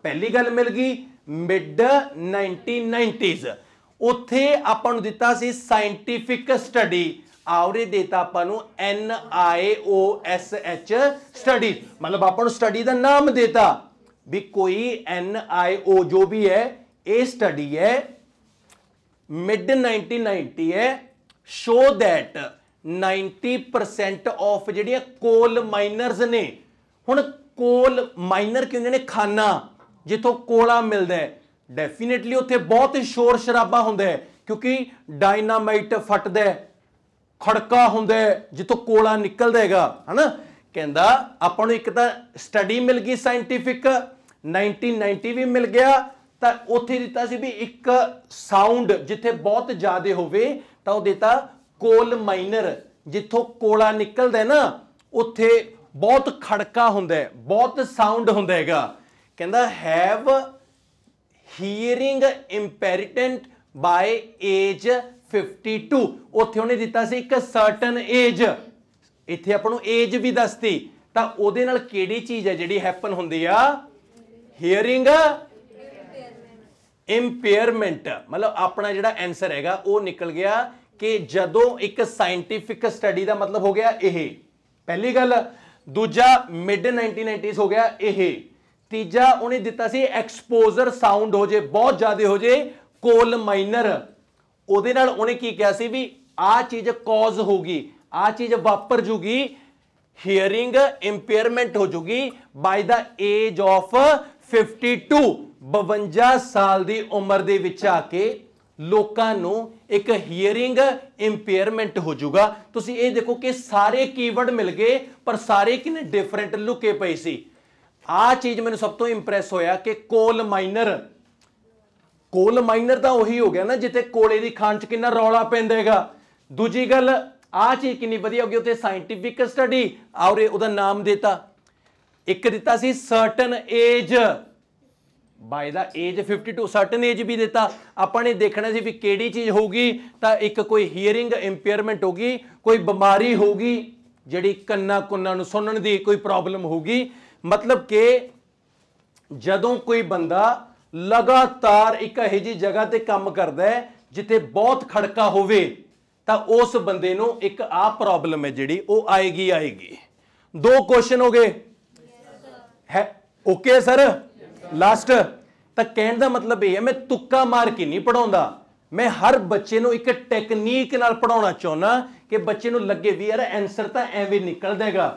ਪਹਿਲੀ ਗੱਲ ਮਿਲ ਗਈ ਮਿਡ 1990s ਉੱਥੇ ਆਪਾਂ ਨੂੰ ਦਿੱਤਾ ਸੀ ਸਾਇੰਟੀਫਿਕ ਸਟੱਡੀ ਆਵਰੇ ਦੇਤਾ ਆਪਾਂ ਨੂੰ N I O S H study ਮਤਲਬ ਆਪਾਂ ਨੂੰ ਸਟੱਡੀ ਦਾ ਨਾਮ ਦੇਤਾ ਵੀ ਕੋਈ ਐਨ ਆਈ ਓ ਜੋ ਵੀ ਹੈ ਇਹ ਸਟੱਡੀ ਹੈ ਮਿਡ 1990 ਹੈ ਸ਼ੋ ਥੈਟ 90% ਆਫ ਜਿਹੜੀਆਂ ਕੋਲ ਮਾਈਨਰਸ ਨੇ ਹੁਣ ਕੋਲ ਮਾਈਨਰ ਕੀ ਹੁੰਦੇ ਨੇ ਖਾਨਾ ਜਿੱਥੋਂ ਕੋਲਾ ਮਿਲਦਾ ਹੈ ਡੈਫੀਨਿਟਲੀ ਉੱਥੇ ਬਹੁਤ ਸ਼ੋਰ ਸ਼ਰਾਬਾ ਹੁੰਦਾ ਹੈ ਕਿਉਂਕਿ ਡਾਇਨਾਮਾਈਟ ਫਟਦਾ ਹੈ ਖੜਕਾ ਹੁੰਦਾ ਹੈ ਜਿੱਥੋਂ ਕੋਲਾ ਨਿਕਲਦਾ ਹੈਗਾ ਹਨਾ ਕਹਿੰਦਾ ਆਪਾਂ ਨੂੰ ਇੱਕ ਤਾਂ ਸਟੱਡੀ ਮਿਲ ਗਈ ਸਾਇੰਟੀਫਿਕ 1990 ਵੀ ਮਿਲ ਗਿਆ ਤਾਂ ਉੱਥੇ ਦਿੱਤਾ ਸੀ ਵੀ ਇੱਕ ਸਾਊਂਡ ਜਿੱਥੇ ਬਹੁਤ ਜ਼ਿਆਦਾ ਹੋਵੇ ਤਾਂ ਉਹ ਦਿੱਤਾ ਕੋਲ ਮਾਈਨਰ ਜਿੱਥੋਂ ਕੋਲਾ ਨਿਕਲਦਾ ਨਾ ਉੱਥੇ ਬਹੁਤ ਖੜਕਾ ਹੁੰਦਾ ਹੈ ਬਹੁਤ ਸਾਊਂਡ ਹੁੰਦਾ ਹੈਗਾ ਕਹਿੰਦਾ have hearing impairment by age 52 ਉੱਥੇ ਉਹਨੇ ਦਿੱਤਾ ਸੀ ਇੱਕ ਸਰਟਨ ਏਜ ਇੱਥੇ ਆਪਾਂ ਨੂੰ ਏਜ ਵੀ ਦੱਸਤੀ ਤਾਂ ਉਹਦੇ ਨਾਲ ਕਿਹੜੀ ਚੀਜ਼ ਹੈ ਜਿਹੜੀ ਹੈਪਨ ਹੁੰਦੀ ਆ ਹੀਅਰਿੰਗ ਇੰਪੇਅਰਮੈਂਟ ਮਤਲਬ ਆਪਣਾ ਜਿਹੜਾ ਆਨਸਰ ਹੈਗਾ ਉਹ ਨਿਕਲ ਗਿਆ ਕਿ ਜਦੋਂ ਇੱਕ ਸਾਇੰਟੀਫਿਕ ਸਟੱਡੀ ਦਾ ਮਤਲਬ ਹੋ ਗਿਆ ਇਹ ਪਹਿਲੀ ਗੱਲ ਦੂਜਾ ਮਿਡ 1990s ਹੋ ਗਿਆ ਇਹ ਤੀਜਾ ਉਹਨੇ ਦਿੱਤਾ ਸੀ ਐਕਸਪੋਜ਼ਰ ਸਾਊਂਡ ਹੋ ਜੇ ਬਹੁਤ ਜ਼ਿਆਦਾ ਹੋ ਜੇ ਕੋਲ ਮਾਈਨਰ ਉਹਦੇ ਨਾਲ ਉਹਨੇ ਕੀ ਕਿਹਾ ਸੀ ਵੀ ਆ ਚੀਜ਼ ਕੌਜ਼ ਹੋਗੀ ਆ ਚੀਜ਼ ਵਾਪਰ ਜੂਗੀ ਹੀਅਰਿੰਗ ਇੰਪੇਅਰਮੈਂਟ ਹੋ ਜੂਗੀ ਬਾਈ ਦਾ ਏਜ ਆਫ 52 52 ਸਾਲ ਦੀ ਉਮਰ ਦੇ ਵਿੱਚ ਆ ਕੇ ਲੋਕਾਂ ਨੂੰ ਇੱਕ ਹੀਅਰਿੰਗ ਇੰਪੇਅਰਮੈਂਟ ਹੋ ਜਾਊਗਾ ਤੁਸੀਂ ਇਹ ਦੇਖੋ ਕਿ ਸਾਰੇ ਕੀਵਰਡ ਮਿਲ ਗਏ ਪਰ ਸਾਰੇ ਕਿੰਨੇ ਡਿਫਰੈਂਟ ਲੁਕੇ ਪਈ ਸੀ ਆ ਚੀਜ਼ ਮੈਨੂੰ ਸਭ ਤੋਂ ਇੰਪ੍ਰੈਸ ਹੋਇਆ ਕਿ ਕੋਲ ਮਾਈਨਰ ਕੋਲ ਮਾਈਨਰ ਤਾਂ ਉਹੀ ਹੋ ਗਿਆ ਨਾ ਜਿੱਥੇ ਕੋਲੇ ਦੀ ਖਾਣ 'ਚ ਕਿੰਨਾ ਰੌਲਾ ਪੈਂਦੇਗਾ ਦੂਜੀ ਗੱਲ ਆ ਚੀਜ਼ ਕਿੰਨੀ ਵਧੀਆ ਹੋ ਗਈ ਉੱਥੇ ਸਾਇੰਟਿਫਿਕ ਸਟੱਡੀ ਔਰ ਉਹਦਾ ਨਾਮ ਦਿੱਤਾ ਇੱਕ ਦਿੱਤਾ ਸੀ certain age by the age 52 certain age ਵੀ ਦਿੱਤਾ ਆਪਾਂ ਨੇ ਦੇਖਣਾ ਸੀ ਵੀ ਕਿਹੜੀ ਚੀਜ਼ ਹੋਊਗੀ ਤਾਂ ਇੱਕ ਕੋਈ ਹੀਅਰਿੰਗ ਇੰਪੇਅਰਮੈਂਟ ਹੋਗੀ ਕੋਈ ਬਿਮਾਰੀ ਹੋਊਗੀ ਜਿਹੜੀ ਕੰਨਾਂ ਕੁੰਨਾਂ ਨੂੰ ਸੁਣਨ ਦੀ ਕੋਈ ਪ੍ਰੋਬਲਮ ਹੋਊਗੀ ਮਤਲਬ ਕਿ ਜਦੋਂ ਕੋਈ ਬੰਦਾ ਲਗਾਤਾਰ ਇੱਕ ਇਹੋ ਜੀ ਜਗ੍ਹਾ ਤੇ ਕੰਮ ਕਰਦਾ ਹੈ ਜਿੱਥੇ ਬਹੁਤ ਖੜਕਾ ਹੋਵੇ ਤਾਂ ਉਸ ਬੰਦੇ ਨੂੰ ਇੱਕ ਆ ਪ੍ਰੋਬਲਮ ਹੈ ਜਿਹੜੀ ਉਹ ਆਏਗੀ ਆਏਗੀ ਦੋ ਕੁਐਸਚਨ ਹੋ ਗਏ ਹੈ ਓਕੇ ਸਰ ਲਾਸਟ ਤਾਂ ਕਹਿਣ ਦਾ ਮਤਲਬ ਇਹ ਹੈ ਮੈਂ ਤੁੱਕਾ ਮਾਰ ਕੇ ਨਹੀਂ ਪੜਾਉਂਦਾ ਮੈਂ ਹਰ ਬੱਚੇ ਨੂੰ ਇੱਕ ਟੈਕਨੀਕ ਨਾਲ ਪੜਾਉਣਾ ਚਾਹੁੰਦਾ ਕਿ ਬੱਚੇ ਨੂੰ ਲੱਗੇ ਵੀ ਯਾਰ ਆਨਸਰ ਤਾਂ ਐਵੇਂ ਨਿਕਲ ਦੇਗਾ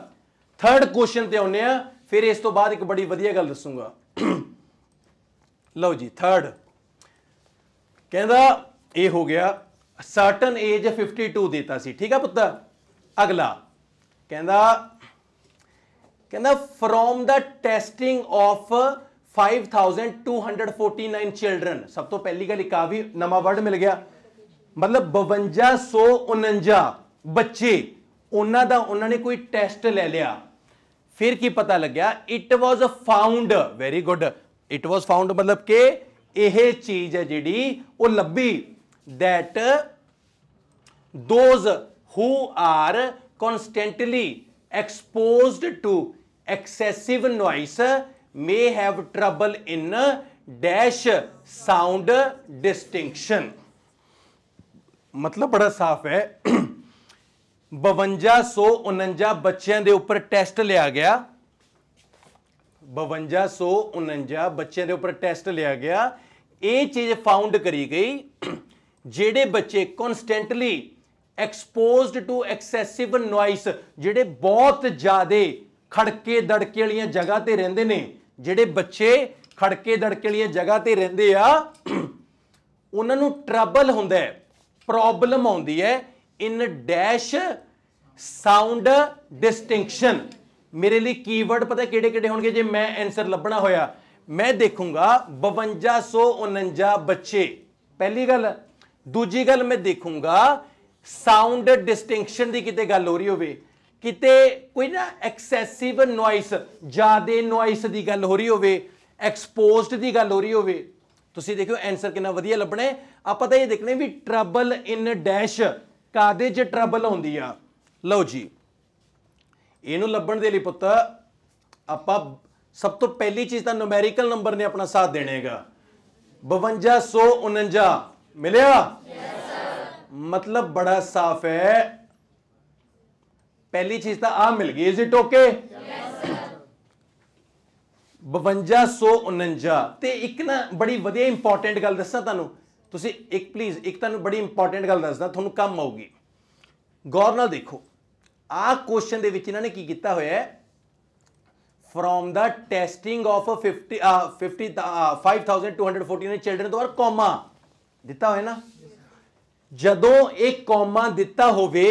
ਥਰਡ ਕੁਐਸਚਨ ਤੇ ਆਉਨੇ ਆ ਫਿਰ ਇਸ ਤੋਂ ਬਾਅਦ ਇੱਕ ਬੜੀ ਵਧੀਆ ਗੱਲ ਦੱਸੂਗਾ ਲਓ ਜੀ ਥਰਡ ਕਹਿੰਦਾ ਇਹ ਹੋ ਗਿਆ ਸਰਟਨ ਏਜ 52 ਦਿੱਤਾ ਸੀ ਠੀਕ ਆ ਪੁੱਤ ਅਗਲਾ ਕਹਿੰਦਾ ਕਹਿੰਦਾ from the testing of 5249 children ਸਭ ਤੋਂ ਪਹਿਲੀ ਗੱਲ ਇੱਕ ਆ ਵੀ ਨਵਾਂ ਵਰਡ ਮਿਲ ਗਿਆ ਮਤਲਬ 5249 ਬੱਚੇ ਉਹਨਾਂ ਦਾ ਉਹਨਾਂ ਨੇ ਕੋਈ ਟੈਸਟ ਲੈ ਲਿਆ ਫਿਰ ਕੀ ਪਤਾ ਲੱਗਿਆ it was found very good it was found ਮਤਲਬ ਕਿ ਇਹ ਚੀਜ਼ ਹੈ ਜਿਹੜੀ ਉਹ ਲੱਭੀ that those who are constantly exposed to excessive noise may have trouble in dash sound distinction ਮਤਲਬ ਬੜਾ ਸਾਫ਼ ਹੈ 5249 ਬੱਚਿਆਂ ਦੇ ਉੱਪਰ ਟੈਸਟ ਲਿਆ ਗਿਆ 5249 ਬੱਚਿਆਂ ਦੇ ਉੱਪਰ ਟੈਸਟ ਲਿਆ ਗਿਆ ਇਹ ਚੀਜ਼ ਫਾਊਂਡ ਕਰੀ ਗਈ ਜਿਹੜੇ ਬੱਚੇ constantly exposed to excessive noise ਜਿਹੜੇ ਬਹੁਤ ਜ਼ਿਆਦਾ ਖੜਕੇ ਦੜਕੇ ਵਾਲੀਆਂ ਜਗ੍ਹਾ ਤੇ ਰਹਿੰਦੇ ਨੇ ਜਿਹੜੇ ਬੱਚੇ ਖੜਕੇ ਦੜਕੇ ਲਈ ਜਗ੍ਹਾ ਤੇ ਰਹਿੰਦੇ ਆ ਉਹਨਾਂ ਨੂੰ ਟਰਬਲ ਹੁੰਦਾ ਹੈ ਪ੍ਰੋਬਲਮ ਆਉਂਦੀ ਹੈ ਇਨ ਡੈਸ਼ ਸਾਊਂਡ ਡਿਸਟਿੰਕਸ਼ਨ ਮੇਰੇ ਲਈ ਕੀਵਰਡ ਪਤਾ ਕਿਹੜੇ ਕਿਹੜੇ ਹੋਣਗੇ ਜੇ ਮੈਂ ਆਨਸਰ ਲੱਭਣਾ ਹੋਇਆ ਮੈਂ ਦੇਖੂੰਗਾ 5249 ਬੱਚੇ ਪਹਿਲੀ ਗੱਲ ਦੂਜੀ ਗੱਲ ਮੈਂ ਦੇਖੂੰਗਾ ਸਾਊਂਡ ਡਿਸਟਿੰਕਸ਼ਨ ਦੀ ਕਿਤੇ ਗੱਲ ਹੋ ਰਹੀ ਹੋਵੇ ਕਿਤੇ ਕੋਈ ਨਾ ਐਕਸੈਸਿਵ ਨੋਇਸ ਜਿਆਦੇ ਨੋਇਸ ਦੀ ਗੱਲ ਹੋ ਰਹੀ ਹੋਵੇ ਐਕਸਪੋਜ਼ਡ ਦੀ ਗੱਲ ਹੋ ਰਹੀ ਹੋਵੇ ਤੁਸੀਂ ਦੇਖਿਓ ਆਨਸਰ ਕਿੰਨਾ ਵਧੀਆ ਲੱਭਣਾ ਆਪਾਂ ਤਾਂ ਇਹ ਦੇਖਣੇ ਵੀ ਟਰਬਲ ਇਨ ਡੈਸ਼ ਕਾਦੇ 'ਚ ਟਰਬਲ ਹੁੰਦੀ ਆ ਲਓ ਜੀ ਇਹਨੂੰ ਲੱਭਣ ਦੇ ਲਈ ਪੁੱਤ ਆਪਾਂ ਸਭ ਤੋਂ ਪਹਿਲੀ ਚੀਜ਼ ਤਾਂ ਨੂਮੈਰੀਕਲ ਨੰਬਰ ਨੇ ਆਪਣਾ ਸਾਥ ਦੇਣਾ ਹੈਗਾ 5249 ਮਿਲਿਆ ਯੈਸ ਸਰ ਮਤਲਬ ਬੜਾ ਸਾਫ਼ ਹੈ ਪਹਿਲੀ ਚੀਜ਼ ਤਾਂ ਆ ਮਿਲ ਗਈ is it okay yes sir 5249 ਤੇ ਇੱਕ ਨਾ ਬੜੀ ਵਧੀਆ ਇੰਪੋਰਟੈਂਟ ਗੱਲ ਦੱਸਾਂ ਤੁਹਾਨੂੰ ਤੁਸੀਂ ਇੱਕ ਪਲੀਜ਼ ਇੱਕ ਤੁਹਾਨੂੰ ਬੜੀ ਇੰਪੋਰਟੈਂਟ ਗੱਲ ਦੱਸਦਾ ਤੁਹਾਨੂੰ ਕੰਮ ਆਊਗੀ ਗੌਰ ਨਾਲ ਦੇਖੋ ਆਹ ਕੁਐਸਚਨ ਦੇ ਵਿੱਚ ਇਹਨਾਂ ਨੇ ਕੀ ਕੀਤਾ ਹੋਇਆ ਹੈ from the testing of 50 50 uh, 5249 children ਤੋਂ ਕੋਮਾ ਦਿੱਤਾ ਹੋਇਆ ਨਾ ਜਦੋਂ ਇਹ ਕੋਮਾ ਦਿੱਤਾ ਹੋਵੇ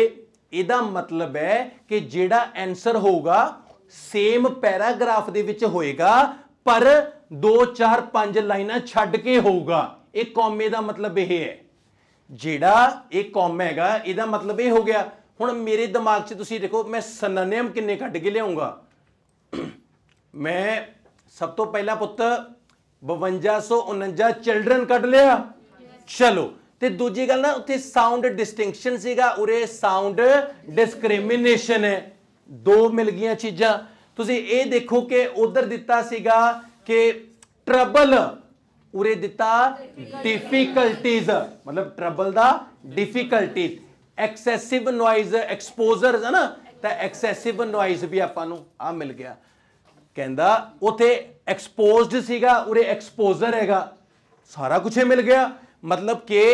ਇਹਦਾ ਮਤਲਬ ਹੈ ਕਿ ਜਿਹੜਾ ਆਨਸਰ ਹੋਊਗਾ ਸੇਮ ਪੈਰਾਗ੍ਰਾਫ ਦੇ ਵਿੱਚ ਹੋਏਗਾ ਪਰ 2 4 5 ਲਾਈਨਾਂ ਛੱਡ ਕੇ ਹੋਊਗਾ ਇਹ ਕੌਮੇ ਦਾ ਮਤਲਬ ਇਹ ਹੈ ਜਿਹੜਾ ਇਹ ਕੌਮ ਹੈਗਾ ਇਹਦਾ ਮਤਲਬ ਇਹ ਹੋ ਗਿਆ ਹੁਣ ਮੇਰੇ ਦਿਮਾਗ 'ਚ ਤੁਸੀਂ ਦੇਖੋ ਮੈਂ ਸਨਨਿਅਮ ਕਿੰਨੇ ਕੱਢ ਕੇ ਲਿਆਉਂਗਾ ਮੈਂ ਸਭ ਤੋਂ ਪਹਿਲਾ ਪੁੱਤ 5249 ਚਿਲड्रन ਕੱਢ ਲਿਆ ਚਲੋ ਤੇ ਦੂਜੀ ਗੱਲ ਨਾ ਉੱਥੇ ਸਾਊਂਡ ਡਿਸਟਿੰਕਸ਼ਨ ਸੀਗਾ ਉਰੇ ਸਾਊਂਡ ਡਿਸਕ੍ਰਿਮੀਨੇਸ਼ਨ ਹੈ ਦੋ ਮਿਲ ਗਈਆਂ ਚੀਜ਼ਾਂ ਤੁਸੀਂ ਇਹ ਦੇਖੋ ਕਿ ਉਧਰ ਦਿੱਤਾ ਸੀਗਾ ਕਿ ਟਰਬਲ ਉਰੇ ਦਿੱਤਾ ਡਿਫਿਕਲਟੀਜ਼ ਮਤਲਬ ਟਰਬਲ ਦਾ ਡਿਫਿਕਲਟੀ ਐਕਸੈਸਿਵ ਨੋਇਜ਼ ਐਕਸਪੋਜ਼ਰਸ ਹੈ ਨਾ ਤਾਂ ਐਕਸੈਸਿਵ ਨੋਇਜ਼ ਵੀ ਆਪਾਂ ਨੂੰ ਆ ਮਿਲ ਗਿਆ ਕਹਿੰਦਾ ਉਥੇ ਐਕਸਪੋਜ਼ਡ ਸੀਗਾ ਉਰੇ ਐਕਸਪੋਜ਼ਰ ਹੈਗਾ ਸਾਰਾ ਕੁਝ ਮਿਲ ਗਿਆ ਮਤਲਬ ਕਿ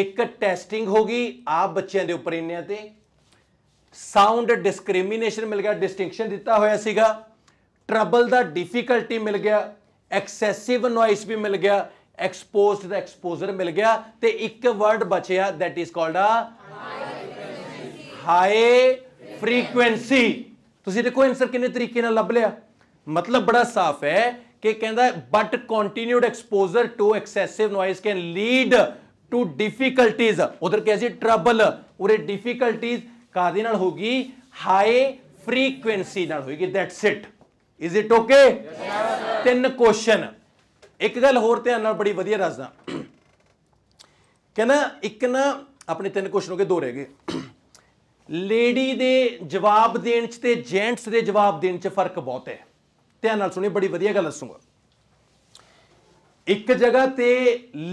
ਇੱਕ ਟੈਸਟਿੰਗ ਹੋਗੀ ਆਪ ਬੱਚਿਆਂ ਦੇ ਉੱਪਰ ਇਹਨਾਂ ਤੇ ਸਾਊਂਡ ਡਿਸਕ੍ਰਿਮੀਨੇਸ਼ਨ ਮਿਲ ਗਿਆ ਡਿਸਟਿੰਕਸ਼ਨ ਦਿੱਤਾ ਹੋਇਆ ਸੀਗਾ ਟਰਬਲ ਦਾ ਡਿਫਿਕਲਟੀ ਮਿਲ ਗਿਆ ਐਕਸੈਸਿਵ ਨੋਇਸ ਵੀ ਮਿਲ ਗਿਆ ਐਕਸਪੋਜ਼ਡ ਦਾ ਐਕਸਪੋਜ਼ਰ ਮਿਲ ਗਿਆ ਤੇ ਇੱਕ ਵਰਡ ਬਚਿਆ that is called a high frequency ਤੁਸੀਂ ਦੇਖੋ ਆਨਸਰ ਕਿੰਨੇ ਤਰੀਕੇ ਨਾਲ ਲੱਭ ਲਿਆ ਮਤਲਬ ਬੜਾ ਸਾਫ਼ ਹੈ ਕਿ ਕਹਿੰਦਾ but continued exposure to excessive noise can lead to difficulties ਉਧਰ ਕਿਹਾ ਸੀ ਟਰਬਲ ਉਰੇ ਡਿਫਿਕਲਟੀਜ਼ ਕਾਦੇ ਨਾਲ ਹੋਗੀ ਹਾਈ ਫ੍ਰੀਕੁਐਂਸੀ ਨਾਲ ਹੋਏਗੀ that's it is it okay ਤਿੰਨ ਕੁਐਸਚਨ ਇੱਕ ਗੱਲ ਹੋਰ ਧਿਆਨ ਨਾਲ ਬੜੀ ਵਧੀਆ ਦੱਸਦਾ ਕਹਿੰਦਾ ਇੱਕ ਨਾ ਆਪਣੇ ਤਿੰਨ ਕੁਐਸਚਨ ਹੋ ਗਏ ਦੋ ਰਹਿ ਗਏ ਲੇਡੀ ਦੇ ਜਵਾਬ ਦੇਣ ਚ ਤੇ ਜੈਂਟਸ ਦੇ ਜਵਾਬ ਦੇਣ ਚ ਫਰਕ ਬਹੁਤ ਹੈ ਧਿਆਨ ਨਾਲ ਸੁਣੀ ਬੜੀ ਵਧੀਆ ਗੱਲ ਦੱਸੂਗਾ ਇੱਕ ਜਗ੍ਹਾ ਤੇ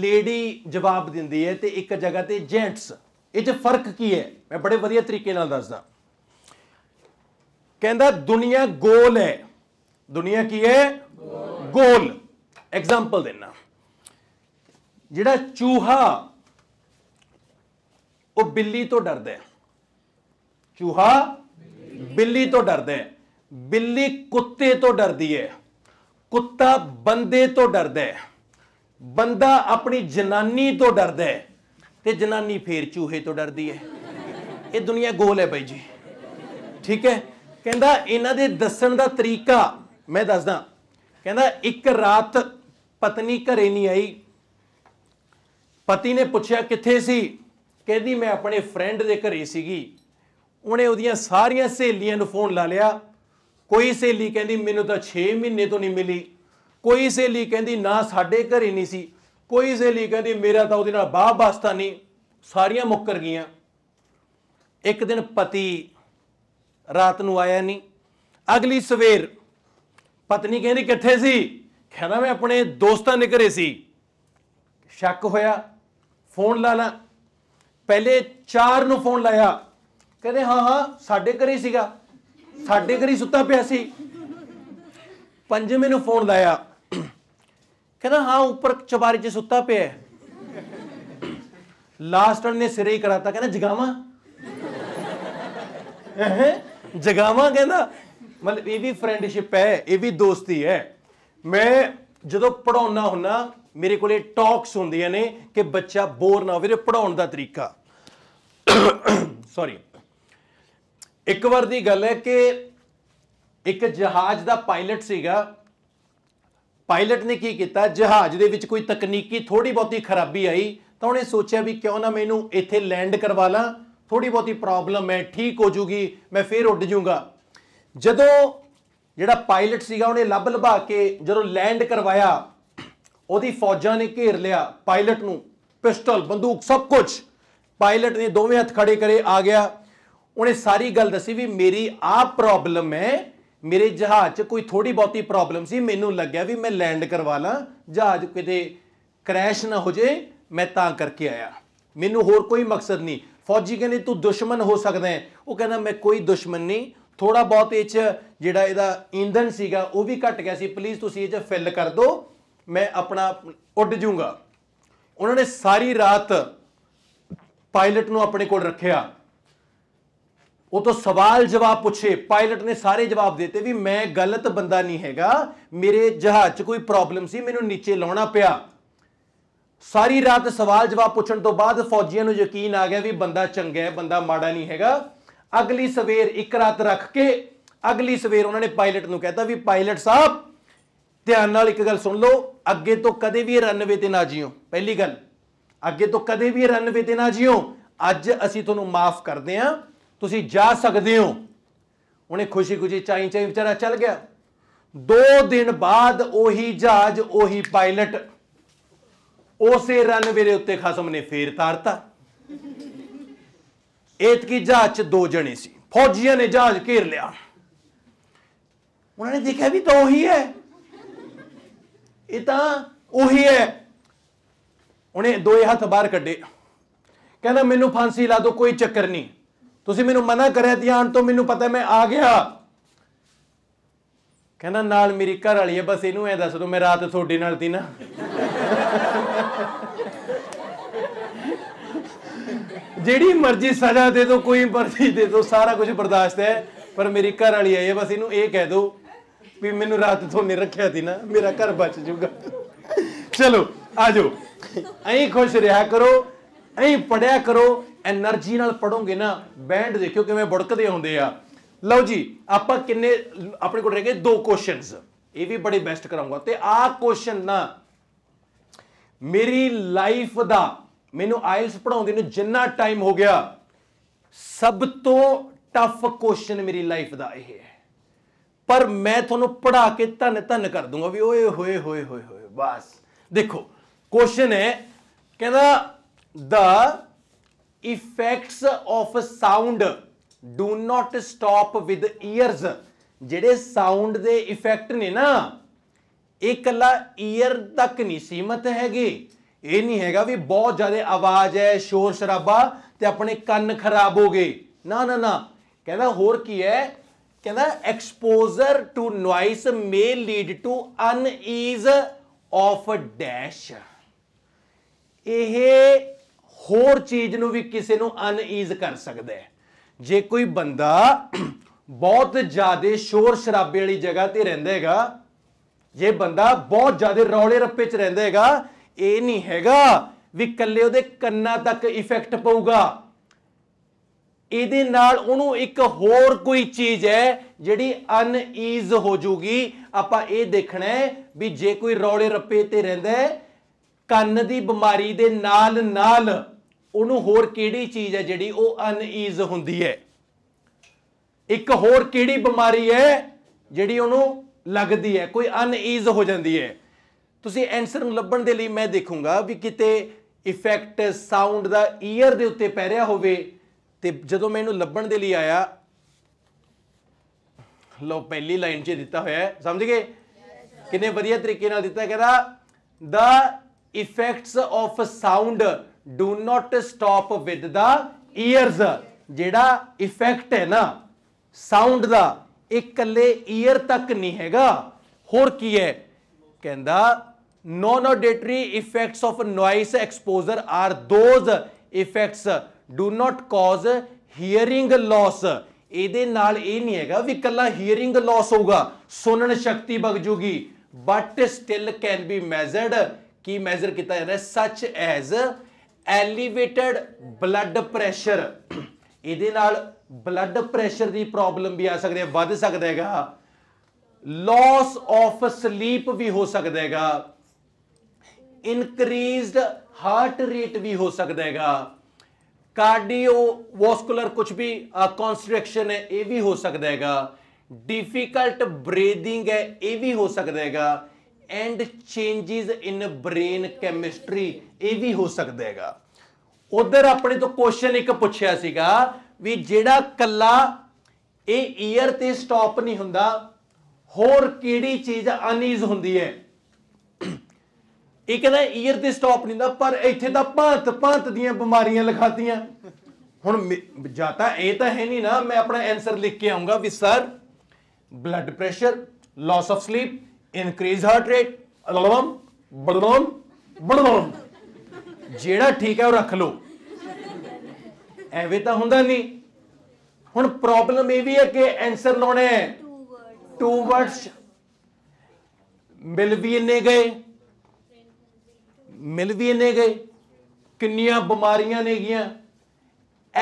ਲੇਡੀ ਜਵਾਬ ਦਿੰਦੀ ਹੈ ਤੇ ਇੱਕ ਜਗ੍ਹਾ ਤੇ ਜੈਂਟਸ ਇਹ 'ਚ ਫਰਕ ਕੀ ਹੈ ਮੈਂ ਬੜੇ ਵਧੀਆ ਤਰੀਕੇ ਨਾਲ ਦੱਸਦਾ ਕਹਿੰਦਾ ਦੁਨੀਆ ਗੋਲ ਹੈ ਦੁਨੀਆ ਕੀ ਹੈ ਗੋਲ ਐਗਜ਼ਾਮਪਲ ਦੇਣਾ ਜਿਹੜਾ ਚੂਹਾ ਉਹ ਬਿੱਲੀ ਤੋਂ ਡਰਦਾ ਹੈ ਚੂਹਾ ਬਿੱਲੀ ਤੋਂ ਡਰਦਾ ਹੈ ਬਿੱਲੀ ਕੁੱਤੇ ਤੋਂ ਡਰਦੀ ਹੈ ਕੁੱਤਾ ਬੰਦੇ ਤੋਂ ਡਰਦਾ ਹੈ ਬੰਦਾ ਆਪਣੀ ਜਨਾਨੀ ਤੋਂ ਡਰਦਾ ਹੈ ਤੇ ਜਨਾਨੀ ਫੇਰ ਚੂਹੇ ਤੋਂ ਡਰਦੀ ਹੈ ਇਹ ਦੁਨੀਆ ਗੋਲ ਹੈ ਬਾਈ ਜੀ ਠੀਕ ਹੈ ਕਹਿੰਦਾ ਇਹਨਾਂ ਦੇ ਦੱਸਣ ਦਾ ਤਰੀਕਾ ਮੈਂ ਦੱਸਦਾ ਕਹਿੰਦਾ ਇੱਕ ਰਾਤ ਪਤਨੀ ਘਰੇ ਨਹੀਂ ਆਈ ਪਤੀ ਨੇ ਪੁੱਛਿਆ ਕਿੱਥੇ ਸੀ ਕਹਿੰਦੀ ਮੈਂ ਆਪਣੇ ਫਰੈਂਡ ਦੇ ਘਰੇ ਸੀਗੀ ਉਹਨੇ ਉਹਦੀਆਂ ਸਾਰੀਆਂ ਸਹੇਲੀਆਂ ਨੂੰ ਫੋਨ ਲਾ ਲਿਆ ਕੋਈ ਸਹੇਲੀ ਕਹਿੰਦੀ ਮੈਨੂੰ ਤਾਂ 6 ਮਹੀਨੇ ਤੋਂ ਨਹੀਂ ਮਿਲੀ ਕੋਈ ਸਹੇਲੀ ਕਹਿੰਦੀ ਨਾ ਸਾਡੇ ਘਰੇ ਨਹੀਂ ਸੀ ਕੋਈ ਸਹੇਲੀ ਕਹਿੰਦੀ ਮੇਰਾ ਤਾਂ ਉਹਦੇ ਨਾਲ ਬਾਹ ਬਸਤਾ ਨਹੀਂ ਸਾਰੀਆਂ ਮੁੱਕਰ ਗਈਆਂ ਇੱਕ ਦਿਨ ਪਤੀ ਰਾਤ ਨੂੰ ਆਇਆ ਨਹੀਂ ਅਗਲੀ ਸਵੇਰ ਪਤਨੀ ਕਹਿੰਦੀ ਕਿੱਥੇ ਸੀ ਕਹਿੰਦਾ ਮੈਂ ਆਪਣੇ ਦੋਸਤਾਂ ਦੇ ਘਰੇ ਸੀ ਸ਼ੱਕ ਹੋਇਆ ਫੋਨ ਲਾ ਲਾ ਪਹਿਲੇ ਚਾਰ ਨੂੰ ਫੋਨ ਲਾਇਆ ਕਹਿੰਦੇ ਹਾਂ ਹਾਂ ਸਾਡੇ ਘਰੇ ਸੀਗਾ ਸਾਡੇ ਘਰੀ ਸੁੱਤਾ ਪਿਆ ਸੀ ਪੰਜਵੇਂ ਨੂੰ ਫੋਨ ਲਾਇਆ ਕਹਿੰਦਾ ਹਾਂ ਉੱਪਰ ਚਬਾਰੀ 'ਚ ਸੁੱਤਾ ਪਿਆ ਲਾਸਟ ਨੇ ਸਿਰੇ ਹੀ ਕਰਾਤਾ ਕਹਿੰਦਾ ਜਗਾਵਾ ਜਗਾਵਾ ਕਹਿੰਦਾ ਮਤਲਬ ਇਹ ਵੀ ਫਰੈਂਡਸ਼ਿਪ ਹੈ ਇਹ ਵੀ ਦੋਸਤੀ ਹੈ ਮੈਂ ਜਦੋਂ ਪੜਾਉਣਾ ਹੁੰਨਾ ਮੇਰੇ ਕੋਲੇ ਟਾਕਸ ਹੁੰਦੀਆਂ ਨੇ ਕਿ ਬੱਚਾ ਬੋਰ ਨਾ ਹੋਵੇ ਪੜਾਉਣ ਦਾ ਤਰੀਕਾ ਸੌਰੀ *coughs* ਇੱਕ ਵਾਰ ਦੀ ਗੱਲ ਹੈ ਕਿ ਇੱਕ ਜਹਾਜ਼ ਦਾ ਪਾਇਲਟ ਸੀਗਾ ਪਾਇਲਟ ਨੇ ਕੀ ਕੀਤਾ ਜਹਾਜ਼ ਦੇ ਵਿੱਚ ਕੋਈ ਤਕਨੀਕੀ ਥੋੜੀ ਬਹੁਤੀ ਖਰਾਬੀ ਆਈ ਤਾਂ ਉਹਨੇ ਸੋਚਿਆ ਵੀ ਕਿਉਂ ਨਾ ਮੈਨੂੰ ਇੱਥੇ ਲੈਂਡ ਕਰਵਾ ਲਾਂ ਥੋੜੀ ਬਹੁਤੀ ਪ੍ਰੋਬਲਮ ਹੈ ਠੀਕ ਹੋ ਜੂਗੀ ਮੈਂ ਫੇਰ ਉੱਡ ਜੂਗਾ ਜਦੋਂ ਜਿਹੜਾ ਪਾਇਲਟ ਸੀਗਾ ਉਹਨੇ ਲੱਭ ਲਭਾ ਕੇ ਜਦੋਂ ਲੈਂਡ ਕਰਵਾਇਆ ਉਹਦੀ ਫੌਜਾਂ ਨੇ ਘੇਰ ਲਿਆ ਪਾਇਲਟ ਨੂੰ ਪਿਸਟਲ ਬੰਦੂਕ ਸਭ ਕੁਝ ਪਾਇਲਟ ਨੇ ਦੋਵੇਂ ਹੱਥ ਖੜੇ ਕਰੇ ਆ ਗਿਆ ਉਹਨੇ ਸਾਰੀ ਗੱਲ ਦੱਸੀ ਵੀ ਮੇਰੀ ਆ ਪ੍ਰੋਬਲਮ ਹੈ ਮੇਰੇ ਜਹਾਜ਼ 'ਚ ਕੋਈ ਥੋੜੀ ਬਹੁਤੀ ਪ੍ਰੋਬਲਮ ਸੀ ਮੈਨੂੰ ਲੱਗਿਆ ਵੀ ਮੈਂ ਲੈਂਡ ਕਰਵਾ ਲਾਂ ਜਹਾਜ਼ ਕਿਤੇ ਕ੍ਰੈਸ਼ ਨਾ ਹੋ ਜੇ ਮੈਂ ਤਾਂ ਕਰਕੇ ਆਇਆ ਮੈਨੂੰ ਹੋਰ ਕੋਈ ਮਕਸਦ ਨਹੀਂ ਫੌਜੀ ਕਹਿੰਦੇ ਤੂੰ ਦੁਸ਼ਮਣ ਹੋ ਸਕਦਾ ਹੈ ਉਹ ਕਹਿੰਦਾ ਮੈਂ ਕੋਈ ਦੁਸ਼ਮਣ ਨਹੀਂ ਥੋੜਾ ਬਹੁਤ ਇਹ 'ਚ ਜਿਹੜਾ ਇਹਦਾ ਇੰਧਨ ਸੀਗਾ ਉਹ ਵੀ ਘਟ ਗਿਆ ਸੀ ਪਲੀਜ਼ ਤੁਸੀਂ ਇਹ 'ਚ ਫਿਲ ਕਰ ਦਿਓ ਮੈਂ ਆਪਣਾ ਉੱਡ ਜਾਊਂਗਾ ਉਹਨਾਂ ਨੇ ਸਾਰੀ ਰਾਤ ਪਾਇਲਟ ਨੂੰ ਆਪਣੇ ਕੋਲ ਰੱਖਿਆ ਉਹ ਤੋਂ ਸਵਾਲ ਜਵਾਬ ਪੁੱਛੇ ਪਾਇਲਟ ਨੇ ਸਾਰੇ ਜਵਾਬ ਦਿੱਤੇ ਵੀ ਮੈਂ ਗਲਤ ਬੰਦਾ ਨਹੀਂ ਹੈਗਾ ਮੇਰੇ ਜਹਾਜ਼ 'ਚ ਕੋਈ ਪ੍ਰੋਬਲਮ ਸੀ ਮੈਨੂੰ ਨੀਚੇ ਲਾਉਣਾ ਪਿਆ ਸਾਰੀ ਰਾਤ ਸਵਾਲ ਜਵਾਬ ਪੁੱਛਣ ਤੋਂ ਬਾਅਦ ਫੌਜੀਆਂ ਨੂੰ ਯਕੀਨ ਆ ਗਿਆ ਵੀ ਬੰਦਾ ਚੰਗਾ ਹੈ ਬੰਦਾ ਮਾੜਾ ਨਹੀਂ ਹੈਗਾ ਅਗਲੀ ਸਵੇਰ ਇੱਕ ਰਾਤ ਰੱਖ ਕੇ ਅਗਲੀ ਸਵੇਰ ਉਹਨਾਂ ਨੇ ਪਾਇਲਟ ਨੂੰ ਕਹਿਤਾ ਵੀ ਪਾਇਲਟ ਸਾਹਿਬ ਧਿਆਨ ਨਾਲ ਇੱਕ ਗੱਲ ਸੁਣ ਲਓ ਅੱਗੇ ਤੋਂ ਕਦੇ ਵੀ ਰਨਵੇ ਤੇ ਨਾ ਜਿਓ ਪਹਿਲੀ ਗੱਲ ਅੱਗੇ ਤੋਂ ਕਦੇ ਵੀ ਰਨਵੇ ਤੇ ਨਾ ਜਿਓ ਅੱਜ ਅਸੀਂ ਤੁਹਾਨੂੰ ਮਾਫ ਕਰਦੇ ਆਂ ਤੁਸੀਂ ਜਾ ਸਕਦੇ ਹੋ ਉਹਨੇ ਖੁਸ਼ੀ-ਖੁਸ਼ੀ ਚਾਈ ਚਾਈ ਵਿਚਾਰਾ ਚੱਲ ਗਿਆ ਦੋ ਦਿਨ ਬਾਅਦ ਉਹੀ ਜਹਾਜ਼ ਉਹੀ ਪਾਇਲਟ ਉਸੇ ਰਨਵੇ ਦੇ ਉੱਤੇ ਖਸਮ ਨੇ ਫੇਰ ਤਾਰਤਾ ਇਤਕੀ ਜਹਾਜ਼ ਚ ਦੋ ਜਣੇ ਸੀ ਫੌਜੀਆਂ ਨੇ ਜਹਾਜ਼ ਘੇਰ ਲਿਆ ਉਹਨਾਂ ਨੇ ਦੇਖਿਆ ਵੀ ਤਾਂ ਉਹੀ ਹੈ ਇਹ ਤਾਂ ਉਹੀ ਹੈ ਉਹਨੇ ਦੋਏ ਹੱਥ ਬਾਹਰ ਕੱਢੇ ਕਹਿੰਦਾ ਮੈਨੂੰ ਫਾਂਸੀ ਲਾ ਦਿਓ ਕੋਈ ਚੱਕਰ ਨਹੀਂ ਤੁਸੀਂ ਮੈਨੂੰ ਮਨਾ ਕਰਿਆ ਤੀ ਆਣ ਤੋਂ ਮੈਨੂੰ ਪਤਾ ਮੈਂ ਆ ਗਿਆ ਕਹਿੰਦਾ ਨਾਲ ਮੇਰੀ ਘਰ ਵਾਲੀ ਹੈ ਬਸ ਇਹਨੂੰ ਐ ਦੱਸ ਦੋ ਮੈਂ ਰਾਤ ਤੁਹਾਡੇ ਨਾਲ ਤੀ ਨਾ ਜਿਹੜੀ ਮਰਜ਼ੀ ਸਜ਼ਾ ਦੇ ਦੋ ਕੋਈ ਮਰਜ਼ੀ ਦੇ ਦੋ ਸਾਰਾ ਕੁਝ ਬਰਦਾਸ਼ਤ ਹੈ ਪਰ ਮੇਰੀ ਘਰ ਵਾਲੀ ਹੈ ਬਸ ਇਹਨੂੰ ਇਹ ਕਹਿ ਦੋ ਵੀ ਮੈਨੂੰ ਰਾਤ ਨਹੀਂ ਰੱਖਿਆ ਤੀ ਨਾ ਮੇਰਾ ਘਰ ਬਚ ਜਾਊਗਾ ਚਲੋ ਆਜੋ ਐਂ ਖੁਸ਼ ਰਿਹਾ ਕਰੋ ਐਂ ਪੜਿਆ ਕਰੋ એનર્ਜੀ ਨਾਲ ਪੜੋਗੇ ਨਾ ਬੈਂਡ ਦੇਖਿਓ ਕਿਵੇਂ ਬੜਕਦੇ ਹੁੰਦੇ ਆ ਲਓ ਜੀ ਆਪਾਂ ਕਿੰਨੇ ਆਪਣੇ ਕੋਲ ਰਹਿ ਗਏ ਦੋ ਕੁਐਸਚਨਸ ਇਹ ਵੀ ਬੜੇ ਬੈਸਟ ਕਰਾਉਂਗਾ ਤੇ ਆਹ ਕੁਐਸਚਨ ਨਾ ਮੇਰੀ ਲਾਈਫ ਦਾ ਮੈਨੂੰ ਆਇਲਸ ਪੜਾਉਂਦੇ ਨੂੰ ਜਿੰਨਾ ਟਾਈਮ ਹੋ ਗਿਆ ਸਭ ਤੋਂ ਟਫ ਕੁਐਸਚਨ ਮੇਰੀ ਲਾਈਫ ਦਾ ਇਹ ਹੈ ਪਰ ਮੈਂ ਤੁਹਾਨੂੰ ਪੜਾ ਕੇ ਧੰਨ ਧੰਨ ਕਰ ਦੂੰਗਾ ਵੀ ਓਏ ਹੋਏ ਹੋਏ ਹੋਏ ਹੋਏ ਬਸ ਦੇਖੋ ਕੁਐਸਚਨ ਹੈ ਕਹਿੰਦਾ the effects of sound do not stop with ears ਜਿਹੜੇ ਸਾਊਂਡ ਦੇ ਇਫੈਕਟ ਨੇ ਨਾ ਇਹ ਕੱਲਾ ਈਅਰ ਤੱਕ ਨਹੀਂ ਸੀਮਤ ਹੈਗੇ ਇਹ ਨਹੀਂ ਹੈਗਾ ਵੀ ਬਹੁਤ ਜ਼ਿਆਦਾ ਆਵਾਜ਼ ਹੈ ਸ਼ੋਰ ਸ਼ਰਾਬਾ ਤੇ ਆਪਣੇ ਕੰਨ ਖਰਾਬ ਹੋ ਗਏ ਨਾ ਨਾ ਨਾ ਕਹਿੰਦਾ ਹੋਰ ਕੀ ਹੈ ਕਹਿੰਦਾ exposure to noise may lead to unease of dash ਇਹ ਹੋਰ ਚੀਜ਼ ਨੂੰ ਵੀ ਕਿਸੇ ਨੂੰ ਅਨਈਜ਼ ਕਰ ਸਕਦਾ ਹੈ ਜੇ ਕੋਈ ਬੰਦਾ ਬਹੁਤ ਜ਼ਿਆਦਾ ਸ਼ੋਰ ਸ਼ਰਾਬੇ ਵਾਲੀ ਜਗ੍ਹਾ ਤੇ ਰਹਿੰਦਾ ਹੈਗਾ ਜੇ ਬੰਦਾ ਬਹੁਤ ਜ਼ਿਆਦਾ ਰੌਲੇ ਰੱਪੇ 'ਚ ਰਹਿੰਦਾ ਹੈਗਾ ਇਹ ਨਹੀਂ ਹੈਗਾ ਵੀ ਕੱਲੇ ਉਹਦੇ ਕੰਨਾਂ ਤੱਕ ਇਫੈਕਟ ਪਊਗਾ ਇਹਦੇ ਨਾਲ ਉਹਨੂੰ ਇੱਕ ਹੋਰ ਕੋਈ ਚੀਜ਼ ਹੈ ਜਿਹੜੀ ਅਨਈਜ਼ ਹੋ ਜੂਗੀ ਆਪਾਂ ਇਹ ਦੇਖਣਾ ਹੈ ਵੀ ਜੇ ਕੋਈ ਰੌਲੇ ਰੱਪੇ ਤੇ ਰਹਿੰਦਾ ਹੈ ਕੰਨ ਦੀ ਬਿਮਾਰੀ ਦੇ ਨਾਲ ਨਾਲ ਉਹਨੂੰ ਹੋਰ ਕਿਹੜੀ ਚੀਜ਼ ਹੈ ਜਿਹੜੀ ਉਹ ਅਨਈਜ਼ ਹੁੰਦੀ ਹੈ ਇੱਕ ਹੋਰ ਕਿਹੜੀ ਬਿਮਾਰੀ ਹੈ ਜਿਹੜੀ ਉਹਨੂੰ ਲੱਗਦੀ ਹੈ ਕੋਈ ਅਨਈਜ਼ ਹੋ ਜਾਂਦੀ ਹੈ ਤੁਸੀਂ ਆਨਸਰ ਨੂੰ ਲੱਭਣ ਦੇ ਲਈ ਮੈਂ ਦੇਖੂੰਗਾ ਵੀ ਕਿਤੇ ਇਫੈਕਟ ਸਾਊਂਡ ਦਾ ਈਅਰ ਦੇ ਉੱਤੇ ਪੈ ਰਿਹਾ ਹੋਵੇ ਤੇ ਜਦੋਂ ਮੈਂ ਇਹਨੂੰ ਲੱਭਣ ਦੇ ਲਈ ਆਇਆ ਲੋ ਪਹਿਲੀ ਲਾਈਨ 'ਚ ਦਿੱਤਾ ਹੋਇਆ ਹੈ ਸਮਝ ਗਏ ਕਿੰਨੇ ਵਧੀਆ ਤਰੀਕੇ ਨਾਲ ਦਿੱਤਾ ਕਹਿੰਦਾ the effects of sound do not stop with the ears ਜਿਹੜਾ ਇਫੈਕਟ ਹੈ ਨਾ ਸਾਊਂਡ ਦਾ ਇਹ ਇਕੱਲੇ ਈਅਰ ਤੱਕ ਨਹੀਂ ਹੈਗਾ ਹੋਰ ਕੀ ਹੈ ਕਹਿੰਦਾ non auditory effects of noise exposure are those effects do not cause hearing loss ਇਹਦੇ ਨਾਲ ਇਹ ਨਹੀਂ ਹੈਗਾ ਵੀ ਕੱਲਾ ਹੀਅਰਿੰਗ ਲਾਸ ਹੋਊਗਾ ਸੁਣਨ ਸ਼ਕਤੀ ਵਗ ਜੂਗੀ but still can be measured ਕੀ ਮੈਜ਼ਰ ਕੀਤਾ ਜਾਂਦਾ such as elevated blood pressure ਇਹਦੇ ਨਾਲ ਬਲੱਡ ਪ੍ਰੈਸ਼ਰ ਦੀ ਪ੍ਰੋਬਲਮ ਵੀ ਆ ਸਕਦੀ ਹੈ ਵੱਧ ਸਕਦਾ ਹੈਗਾ ਲਾਸ ਆਫ ਸਲੀਪ ਵੀ ਹੋ ਸਕਦਾ ਹੈਗਾ ਇਨਕਰੀਜ਼ਡ ਹਾਰਟ ਰੇਟ ਵੀ ਹੋ ਸਕਦਾ ਹੈਗਾ ਕਾਰਡੀਓ ਵਾਸਕੂਲਰ ਕੁਝ ਵੀ ਕੰਸਟ੍ਰਕਸ਼ਨ ਹੈ ਇਹ ਵੀ ਹੋ ਸਕਦਾ ਹੈਗਾ ਡਿਫਿਕਲਟ ਬਰੀਥਿੰਗ ਹੈ ਇਹ ਵੀ ਹੋ ਸਕਦਾ ਹੈਗਾ and changes in brain chemistry ਇਹ ਵੀ ਹੋ ਸਕਦਾ ਹੈਗਾ ਉਧਰ ਆਪਣੇ ਤੋਂ ਕੁਐਸਚਨ ਇੱਕ ਪੁੱਛਿਆ ਸੀਗਾ ਵੀ ਜਿਹੜਾ ਕੱਲਾ ਇਹ ਈਅਰ ਤੇ ਸਟਾਪ ਨਹੀਂ ਹੁੰਦਾ ਹੋਰ ਕਿਹੜੀ ਚੀਜ਼ ਅਨੀਜ਼ ਹੁੰਦੀ ਹੈ ਇਹ ਕਹਿੰਦਾ ਈਅਰ ਤੇ ਸਟਾਪ ਨਹੀਂ ਹੁੰਦਾ ਪਰ ਇੱਥੇ ਤਾਂ ਭਾਂਤ ਭਾਂਤ ਦੀਆਂ ਬਿਮਾਰੀਆਂ ਲਿਖਾਤੀਆਂ ਹੁਣ ਜਾਂ ਤਾਂ ਇਹ ਤਾਂ ਹੈ ਨਹੀਂ ਨਾ ਮੈਂ ਆਪਣਾ ਆਨਸਰ ਲਿਖ ਕੇ ਆਉਂਗਾ ਵੀ sir blood pressure loss of sleep increase heart rate ਅਲਵਮ ਬੜਵਮ ਬੜਵਮ ਜਿਹੜਾ ਠੀਕ ਹੈ ਉਹ ਰੱਖ ਲਓ ਐਵੇਂ ਤਾਂ ਹੁੰਦਾ ਨਹੀਂ ਹੁਣ ਪ੍ਰੋਬਲਮ ਇਹ ਵੀ ਹੈ ਕਿ ਆਨਸਰ ਲਾਉਣਾ ਹੈ ਟੂ ਵਰਡਸ ਮਿਲ ਵੀ ਨੇ ਗਏ ਮਿਲ ਵੀ ਨੇ ਗਏ ਕਿੰਨੀਆਂ ਬਿਮਾਰੀਆਂ ਨੇ ਗਈਆਂ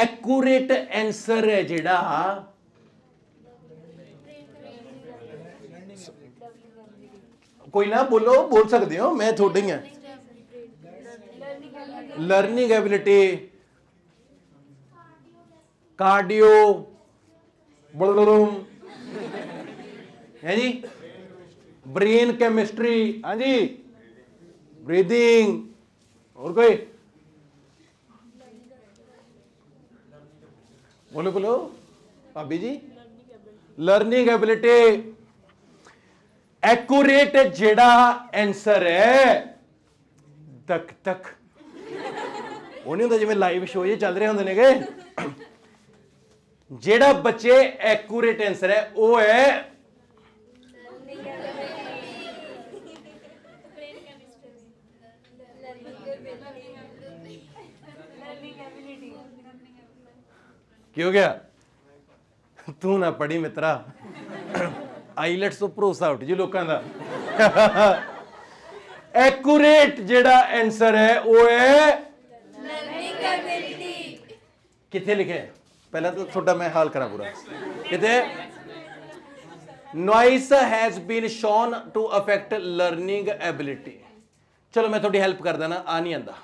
ਐਕੂਰੇਟ ਆਨਸਰ ਹੈ ਜਿਹੜਾ कोई ना बोलो बोल सकते हो मैं थोड़ी ਹੀ लर्निंग एबिलिटी कार्डियो बलरूम है जी ब्रेन केमिस्ट्री हाँ जी ब्रीदिंग और कोई बोलो बोलो भाभी जी लर्निंग एबिलिटी ਐਕੂਰੇਟ ਜਿਹੜਾ ਆਨਸਰ ਹੈ ਤੱਕ ਤੱਕ ਉਹਨੇ ਹੁੰਦਾ ਜਿਵੇਂ ਲਾਈਵ ਸ਼ੋਅ ਇਹ ਚੱਲ ਰਹੇ ਹੁੰਦੇ ਨੇਗੇ ਜਿਹੜਾ ਬੱਚੇ ਐਕੂਰੇਟ ਆਨਸਰ ਹੈ ਉਹ ਹੈ ਕੀ ਹੋ ਗਿਆ ਤੂੰ ਨਾ ਪੜੀ ਮਿੱਤਰਾ ਆਈਲੈਟਸ ਤੋਂ ਭਰੋਸਾ ਉੱਠ ਜੀ ਲੋਕਾਂ ਦਾ ਐਕੂਰੇਟ ਜਿਹੜਾ ਆਨਸਰ ਹੈ ਉਹ ਹੈ ਲਰਨਿੰਗ ਐਬਿਲਿਟੀ ਕਿੱਥੇ ਲਿਖਿਆ ਪਹਿਲਾਂ ਤਾਂ ਤੁਹਾਡਾ ਮੈਂ ਹਾਲ ਕਰਾਂ ਪੂਰਾ ਕਿਤੇ noise has been shown to affect learning ability ਚਲੋ ਮੈਂ ਤੁਹਾਡੀ ਹੈਲਪ ਕਰ ਨਾ ਆ ਨਹੀਂ ਆਂਦਾ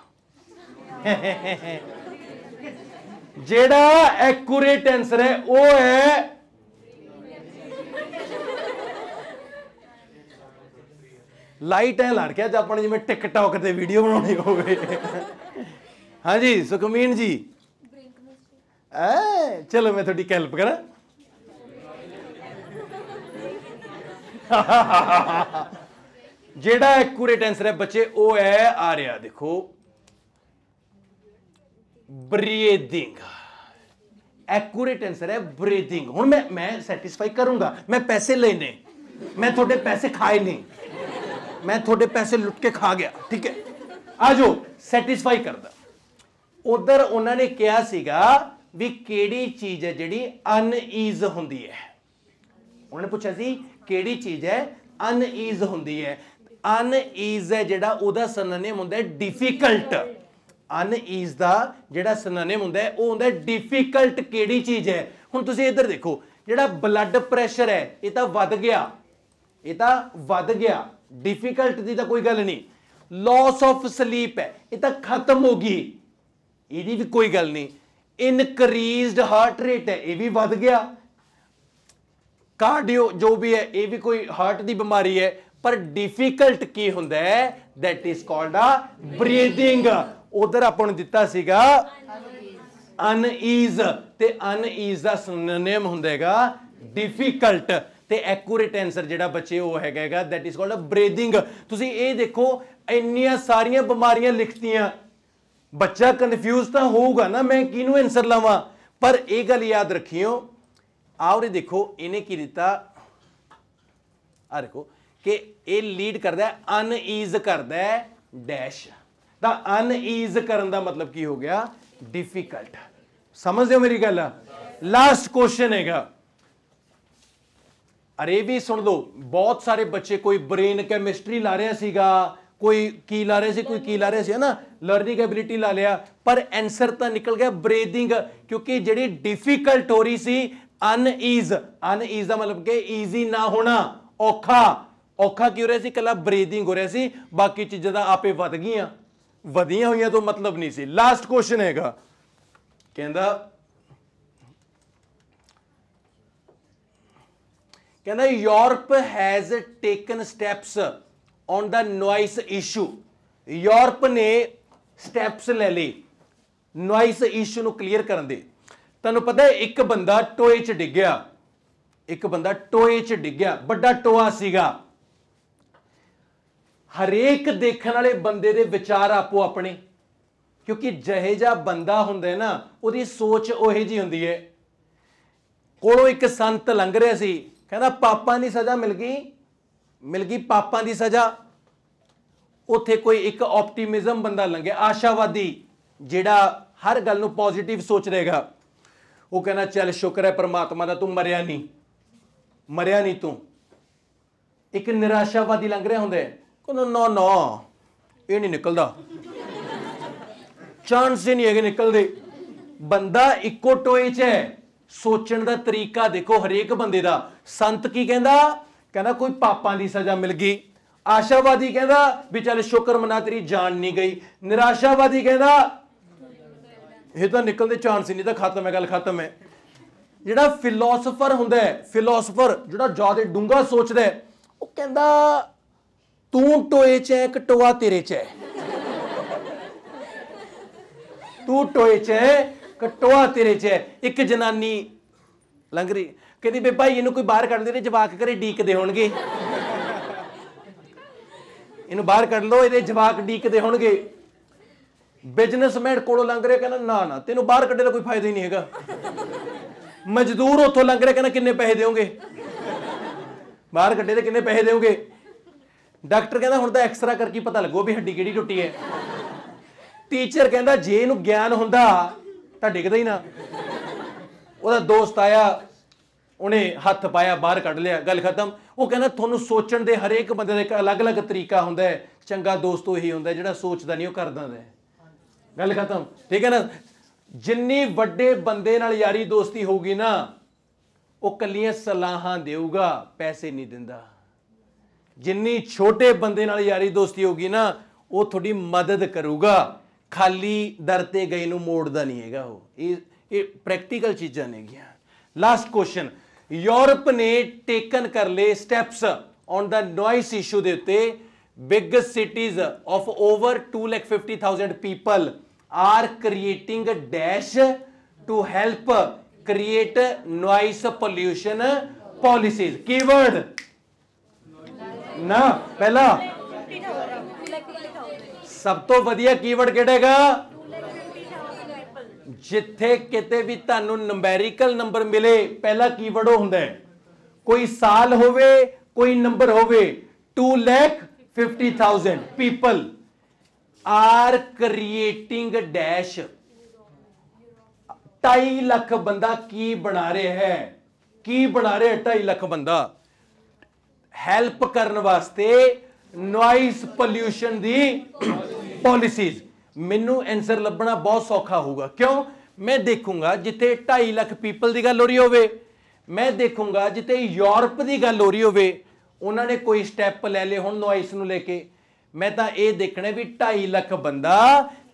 ਜਿਹੜਾ ਐਕੂਰੇਟ ਆਨਸਰ ਹੈ ਉਹ ਹੈ ਲਾਈਟ ਐ ਲੜ ਗਿਆ ਜੇ ਆਪਾਂ ਜਿਵੇਂ ਟਿਕਟੌਕ ਤੇ ਵੀਡੀਓ ਬਣਾਉਣੀ ਹੋਵੇ ਹਾਂਜੀ ਸੁਖਮੀਨ ਜੀ ਐ ਚਲੋ ਮੈਂ ਤੁਹਾਡੀ ਹੈਲਪ ਕਰਾਂ ਜਿਹੜਾ ਐਕੂਰੇਟ ਆਨਸਰ ਹੈ ਬੱਚੇ ਉਹ ਹੈ ਆ ਰਿਹਾ ਦੇਖੋ ਬਰੀਥਿੰਗ ਐਕੂਰੇਟ ਆਨਸਰ ਹੈ ਬਰੀਥਿੰਗ ਹੁਣ ਮੈਂ ਮੈਂ ਸੈਟੀਸਫਾਈ ਕਰੂੰਗਾ ਮੈਂ ਪੈਸੇ ਲੈਨੇ ਮੈਂ ਤੁਹਾਡੇ ਪੈਸੇ ਖਾਏ ਨਹੀਂ ਮੈਂ ਤੁਹਾਡੇ ਪੈਸੇ ਲੁੱਟ ਕੇ ਖਾ ਗਿਆ ਠੀਕ ਹੈ ਆ ਜਾਓ ਸੈਟੀਸਫਾਈ ਕਰਦਾ ਉਧਰ ਉਹਨਾਂ ਨੇ ਕਿਹਾ ਸੀਗਾ ਵੀ ਕਿਹੜੀ ਚੀਜ਼ ਹੈ ਜਿਹੜੀ ਅਨਈਜ਼ ਹੁੰਦੀ ਹੈ ਉਹਨਾਂ ਨੇ ਪੁੱਛਿਆ ਸੀ ਕਿਹੜੀ ਚੀਜ਼ ਹੈ ਅਨਈਜ਼ ਹੁੰਦੀ ਹੈ ਅਨਈਜ਼ ਹੈ ਜਿਹੜਾ ਉਹਦਾ ਸਨਨੇਮ ਹੁੰਦਾ ਹੈ ਡਿਫਿਕਲਟ ਅਨਈਜ਼ ਦਾ ਜਿਹੜਾ ਸਨਨੇਮ ਹੁੰਦਾ ਹੈ ਉਹ ਹੁੰਦਾ ਡਿਫਿਕਲਟ ਕਿਹੜੀ ਚੀਜ਼ ਹੈ ਹੁਣ ਤੁਸੀਂ ਇੱਧਰ ਦੇਖੋ ਜਿਹੜਾ ਬਲੱਡ ਪ੍ਰੈਸ਼ਰ ਹੈ ਇਹ ਤਾਂ ਵੱਧ ਗਿਆ ਇਹ ਤਾਂ ਵੱਧ ਗਿਆ ਡਿਫਿਕਲਟ ਦੀ ਤਾਂ ਕੋਈ ਗੱਲ ਨਹੀਂ ਲਾਸ ਆਫ ਸਲੀਪ ਹੈ ਇਹ ਤਾਂ ਖਤਮ ਹੋ ਗਈ ਇਹਦੀ ਵੀ ਕੋਈ ਗੱਲ ਨਹੀਂ ਇਨਕਰੀਜ਼ਡ ਹਾਰਟ ਰੇਟ ਹੈ ਇਹ ਵੀ ਵੱਧ ਗਿਆ ਕਾਰਡੀਓ ਜੋ ਵੀ ਹੈ ਇਹ ਵੀ ਕੋਈ ਹਾਰਟ ਦੀ ਬਿਮਾਰੀ ਹੈ ਪਰ ਡਿਫਿਕਲਟ ਕੀ ਹੁੰਦਾ ਹੈ that is called a breathing ਉਧਰ ਆਪਾਂ ਨੂੰ ਦਿੱਤਾ ਸੀਗਾ ਅਨਈਜ਼ ਤੇ ਅਨਈਜ਼ ਦਾ ਸਿਨੋਨਿਮ ਹੁੰਦਾਗਾ ਡਿਫਿਕਲਟ ਤੇ ਐਕੂਰੇਟ ਆਨਸਰ ਜਿਹੜਾ ਬੱਚੇ ਉਹ ਹੈਗਾ ਹੈਗਾ that is called a breathing ਤੁਸੀਂ ਇਹ ਦੇਖੋ ਇੰਨੀਆਂ ਸਾਰੀਆਂ ਬਿਮਾਰੀਆਂ ਲਿਖਤੀਆਂ ਬੱਚਾ ਕਨਫਿਊਜ਼ ਤਾਂ ਹੋਊਗਾ ਨਾ ਮੈਂ ਕਿਹਨੂੰ ਆਨਸਰ ਲਾਵਾਂ ਪਰ ਇਹ ਗੱਲ ਯਾਦ ਰੱਖਿਓ ਆਉਰੇ ਦੇਖੋ ਇਹਨੇ ਕੀ ਦਿੱਤਾ ਆ ਦੇਖੋ ਕਿ ਇਹ ਲੀਡ ਕਰਦਾ ਅਨ ਈਜ਼ ਕਰਦਾ ਡੈਸ਼ ਤਾਂ ਅਨ ਈਜ਼ ਕਰਨ ਦਾ ਮਤਲਬ ਕੀ ਹੋ ਗਿਆ ਡਿਫਿਕਲਟ ਸਮਝਦੇ ਹੋ ਮੇਰੀ ਗੱਲ ਲਾਸਟ ਕੁਐਸਚਨ ਹੈਗਾ ਅਰੇ ਵੀ ਸੁਣ ਲਓ ਬਹੁਤ ਸਾਰੇ ਬੱਚੇ ਕੋਈ ਬ੍ਰੇਨ ਕੈਮਿਸਟਰੀ ਲਾ ਰਿਹਾ ਸੀਗਾ ਕੋਈ ਕੀ ਲਾ ਰਿਹਾ ਸੀ ਕੋਈ ਕੀ ਲਾ ਰਿਹਾ ਸੀ ਹਨਾ ਲਰਨਿੰਗ ਐਬਿਲਿਟੀ ਲਾ ਲਿਆ ਪਰ ਆਨਸਰ ਤਾਂ ਨਿਕਲ ਗਿਆ ਬ੍ਰੀਥਿੰਗ ਕਿਉਂਕਿ ਜਿਹੜੀ ਡਿਫਿਕਲਟ ਹੋ ਰਹੀ ਸੀ ਅਨਈਜ਼ ਅਨਈਜ਼ ਦਾ ਮਤਲਬ ਕਿ ਈਜ਼ੀ ਨਾ ਹੋਣਾ ਔਖਾ ਔਖਾ ਕਿਉਂ ਰਿਹਾ ਸੀ ਕੱਲਾ ਬ੍ਰੀਥਿੰਗ ਹੋ ਰਿਹਾ ਸੀ ਬਾਕੀ ਚੀਜ਼ਾਂ ਦਾ ਆਪੇ ਵਧ ਗਈਆਂ ਵਧੀਆਂ ਹੋਈਆਂ ਤੋਂ ਮਤਲਬ ਨਹੀਂ ਸੀ ਲਾਸਟ ਕੁਐਸਚਨ ਹੈਗਾ ਕਹਿੰਦਾ ਕਹਿੰਦਾ Europe has taken steps on the noise issue Europe ਨੇ ਸਟੈਪਸ ਲੈ ਲਏ ਨੋਇਸ ਇਸ਼ੂ ਨੂੰ ਕਲੀਅਰ ਕਰਨ ਦੇ ਤੁਹਾਨੂੰ ਪਤਾ ਹੈ ਇੱਕ ਬੰਦਾ ਟੋਏ 'ਚ ਡਿੱਗਿਆ ਇੱਕ ਬੰਦਾ ਟੋਏ 'ਚ ਡਿੱਗਿਆ ਵੱਡਾ ਟੋਆ ਸੀਗਾ ਹਰੇਕ ਦੇਖਣ ਵਾਲੇ ਬੰਦੇ ਦੇ ਵਿਚਾਰ ਆਪੋ ਆਪਣੇ ਕਿਉਂਕਿ ਜਿਹੇ ਜਾ ਬੰਦਾ ਹੁੰਦਾ ਨਾ ਉਹਦੀ ਸੋਚ ਉਹੇ ਜੀ ਹੁੰਦੀ ਹੈ ਕੋਲੋਂ ਇੱਕ ਸੰਤ ਲੰਘ ਰਿਹਾ ਸੀ ਕਹਿੰਦਾ ਪਾਪਾਂ ਦੀ ਸਜ਼ਾ ਮਿਲ ਗਈ ਮਿਲ ਗਈ ਪਾਪਾਂ ਦੀ ਸਜ਼ਾ ਉੱਥੇ ਕੋਈ ਇੱਕ ਆਪਟੀਮਿਜ਼ਮ ਬੰਦਾ ਲੰਗੇ ਆਸ਼ਾਵਾਦੀ ਜਿਹੜਾ ਹਰ ਗੱਲ ਨੂੰ ਪੋਜ਼ਿਟਿਵ ਸੋਚ ਰਹੇਗਾ ਉਹ ਕਹਿੰਦਾ ਚੱਲ ਸ਼ੁਕਰ ਹੈ ਪ੍ਰਮਾਤਮਾ ਦਾ ਤੂੰ ਮਰਿਆ ਨਹੀਂ ਮਰਿਆ ਨਹੀਂ ਤੂੰ ਇੱਕ ਨਿਰਾਸ਼ਾਵਾਦੀ ਲੰਗ ਰਿਹਾ ਹੁੰਦਾ ਕਹਿੰਦਾ ਨੋ ਨੋ ਇਹ ਨਹੀਂ ਨਿਕਲਦਾ ਚਾਂਸ ਹੀ ਨਹੀਂ ਹੈਗੇ ਨਿਕਲਦੇ ਬੰਦਾ ਇੱਕੋ ਟੋਏ 'ਚ ਹੈ ਸੋਚਣ ਦਾ ਤਰੀਕਾ ਦੇਖੋ ਹਰੇਕ ਬੰਦੇ ਦਾ ਸੰਤ ਕੀ ਕਹਿੰਦਾ ਕਹਿੰਦਾ ਕੋਈ ਪਾਪਾਂ ਦੀ ਸਜ਼ਾ ਮਿਲ ਗਈ ਆਸ਼ਾਵਾਦੀ ਕਹਿੰਦਾ ਵੀ ਚੱਲ ਸ਼ੁਕਰ ਮਨਾ ਤੇਰੀ ਜਾਨ ਨਹੀਂ ਗਈ ਨਿਰਾਸ਼ਾਵਾਦੀ ਕਹਿੰਦਾ ਇਹ ਤਾਂ ਨਿਕਲਦੇ ਚਾਂਸ ਹੀ ਨਹੀਂ ਤਾਂ ਖਤਮ ਹੈ ਗੱਲ ਖਤਮ ਹੈ ਜਿਹੜਾ ਫਿਲਾਸਫਰ ਹੁੰਦਾ ਹੈ ਫਿਲਾਸਫਰ ਜਿਹੜਾ ਜ਼ਿਆਦਾ ਡੂੰਗਾ ਸੋਚਦਾ ਹੈ ਉਹ ਕਹਿੰਦਾ ਤੂੰ ਟੋਏ ਚ ਹੈ ਕਿ ਟੋਆ ਤੇਰੇ ਚ ਹੈ *laughs* ਤੂੰ ਟੋਏ ਚ ਹੈ ਕਟੋਆ ਤੇਰੇ 'ਚ ਇੱਕ ਜਨਾਨੀ ਲੰਘ ਰਹੀ ਕਹਿੰਦੀ ਬੇ ਭਾਈ ਇਹਨੂੰ ਕੋਈ ਬਾਹਰ ਕੱਢ ਦੇ ਨੇ ਜਵਾਕ ਕਰੇ ਡੀਕਦੇ ਹੋਣਗੇ ਇਹਨੂੰ ਬਾਹਰ ਕੱਢ ਲਓ ਇਹਦੇ ਜਵਾਕ ਡੀਕਦੇ ਹੋਣਗੇ ਬਿਜ਼ਨਸਮੈਨ ਕੋਲੋਂ ਲੰਘ ਰਿਹਾ ਕਹਿੰਦਾ ਨਾ ਨਾ ਤੈਨੂੰ ਬਾਹਰ ਕੱਢੇ ਦਾ ਕੋਈ ਫਾਇਦਾ ਹੀ ਨਹੀਂ ਹੈਗਾ ਮਜ਼ਦੂਰ ਉੱਥੋਂ ਲੰਘ ਰਿਹਾ ਕਹਿੰਦਾ ਕਿੰਨੇ ਪੈਸੇ ਦੇਵੋਗੇ ਬਾਹਰ ਕੱਢੇ ਦੇ ਕਿੰਨੇ ਪੈਸੇ ਦੇਵੋਗੇ ਡਾਕਟਰ ਕਹਿੰਦਾ ਹੁਣ ਤਾਂ ਐਕਸਰਾ ਕਰਕੇ ਪਤਾ ਲੱਗੋ ਵੀ ਹੱਡੀ ਕਿਹੜੀ ਟੁੱਟੀ ਹੈ ਟੀਚਰ ਕਹਿੰਦਾ ਜੇ ਇਹਨੂੰ ਗਿਆਨ ਹੁੰਦਾ ਤਾਂ ਡਿੱਗਦਾ ਹੀ ਨਾ ਉਹਦਾ ਦੋਸਤ ਆਇਆ ਉਹਨੇ ਹੱਥ ਪਾਇਆ ਬਾਹਰ ਕੱਢ ਲਿਆ ਗੱਲ ਖਤਮ ਉਹ ਕਹਿੰਦਾ ਤੁਹਾਨੂੰ ਸੋਚਣ ਦੇ ਹਰੇਕ ਬੰਦੇ ਦਾ ਇੱਕ ਅਲੱਗ-ਅਲੱਗ ਤਰੀਕਾ ਹੁੰਦਾ ਹੈ ਚੰਗਾ ਦੋਸਤ ਉਹੀ ਹੁੰਦਾ ਜਿਹੜਾ ਸੋਚਦਾ ਨਹੀਂ ਉਹ ਕਰਦਾ ਹੈ ਗੱਲ ਖਤਮ ਠੀਕ ਹੈ ਨਾ ਜਿੰਨੀ ਵੱਡੇ ਬੰਦੇ ਨਾਲ ਯਾਰੀ ਦੋਸਤੀ ਹੋਊਗੀ ਨਾ ਉਹ ਕੱਲੀਆਂ ਸਲਾਹਾਂ ਦੇਊਗਾ ਪੈਸੇ ਨਹੀਂ ਦਿੰਦਾ ਜਿੰਨੀ ਛੋਟੇ ਬੰਦੇ ਨਾਲ ਯਾਰੀ ਦੋਸਤੀ ਹੋਊਗੀ ਨਾ ਉਹ ਤੁਹਾਡੀ ਮਦਦ ਕਰੂਗਾ ਖਾਲੀ ਦਰ ਤੇ ਗਏ ਨੂੰ ਮੋੜਦਾ ਨਹੀਂ ਹੈਗਾ ਉਹ ਇਹ ਇਹ ਪ੍ਰੈਕਟੀਕਲ ਚੀਜ਼ਾਂ ਨੇ ਗਿਆ ਲਾਸਟ ਕੁਐਸਚਨ ਯੂਰਪ ਨੇ ਟੇਕਨ ਕਰ ਲਏ steps on the noise issue ਦੇ ਉੱਤੇ big cities of over 250000 people are creating dash to help create noise pollution policies keyword ਨਾ ਪਹਿਲਾ ਸਭ ਤੋਂ ਵਧੀਆ ਕੀਵਰਡ ਕਿਹੜਾ ਹੈਗਾ ਜਿੱਥੇ ਕਿਤੇ ਵੀ ਤੁਹਾਨੂੰ ਨੰਬੈਰੀਕਲ ਨੰਬਰ ਮਿਲੇ ਪਹਿਲਾ ਕੀਵਰਡ ਉਹ ਹੁੰਦਾ ਹੈ ਕੋਈ ਸਾਲ ਹੋਵੇ ਕੋਈ ਨੰਬਰ ਹੋਵੇ 2 lakh 50000 people are creating dash 2.5 lakh ਬੰਦਾ ਕੀ ਬਣਾ ਰਿਹਾ ਹੈ ਕੀ ਬਣਾ ਰਿਹਾ 2.5 ਲੱਖ ਬੰਦਾ ਹੈਲਪ ਕਰਨ ਵਾਸਤੇ ਨੋਇਸ ਪੋਲੂਸ਼ਨ ਦੀ ਪਾਲਿਸੀਜ਼ ਮੈਨੂੰ ਆਨਸਰ ਲੱਭਣਾ ਬਹੁਤ ਸੌਖਾ ਹੋਊਗਾ ਕਿਉਂ ਮੈਂ ਦੇਖੂੰਗਾ ਜਿੱਥੇ 2.5 ਲੱਖ ਪੀਪਲ ਦੀ ਗੱਲ ਹੋ ਰਹੀ ਹੋਵੇ ਮੈਂ ਦੇਖੂੰਗਾ ਜਿੱਥੇ ਯੂਰਪ ਦੀ ਗੱਲ ਹੋ ਰਹੀ ਹੋਵੇ ਉਹਨਾਂ ਨੇ ਕੋਈ ਸਟੈਪ ਲੈ ਲਏ ਹੁਣ ਨੋਇਸ ਨੂੰ ਲੈ ਕੇ ਮੈਂ ਤਾਂ ਇਹ ਦੇਖਣਾ ਵੀ 2.5 ਲੱਖ ਬੰਦਾ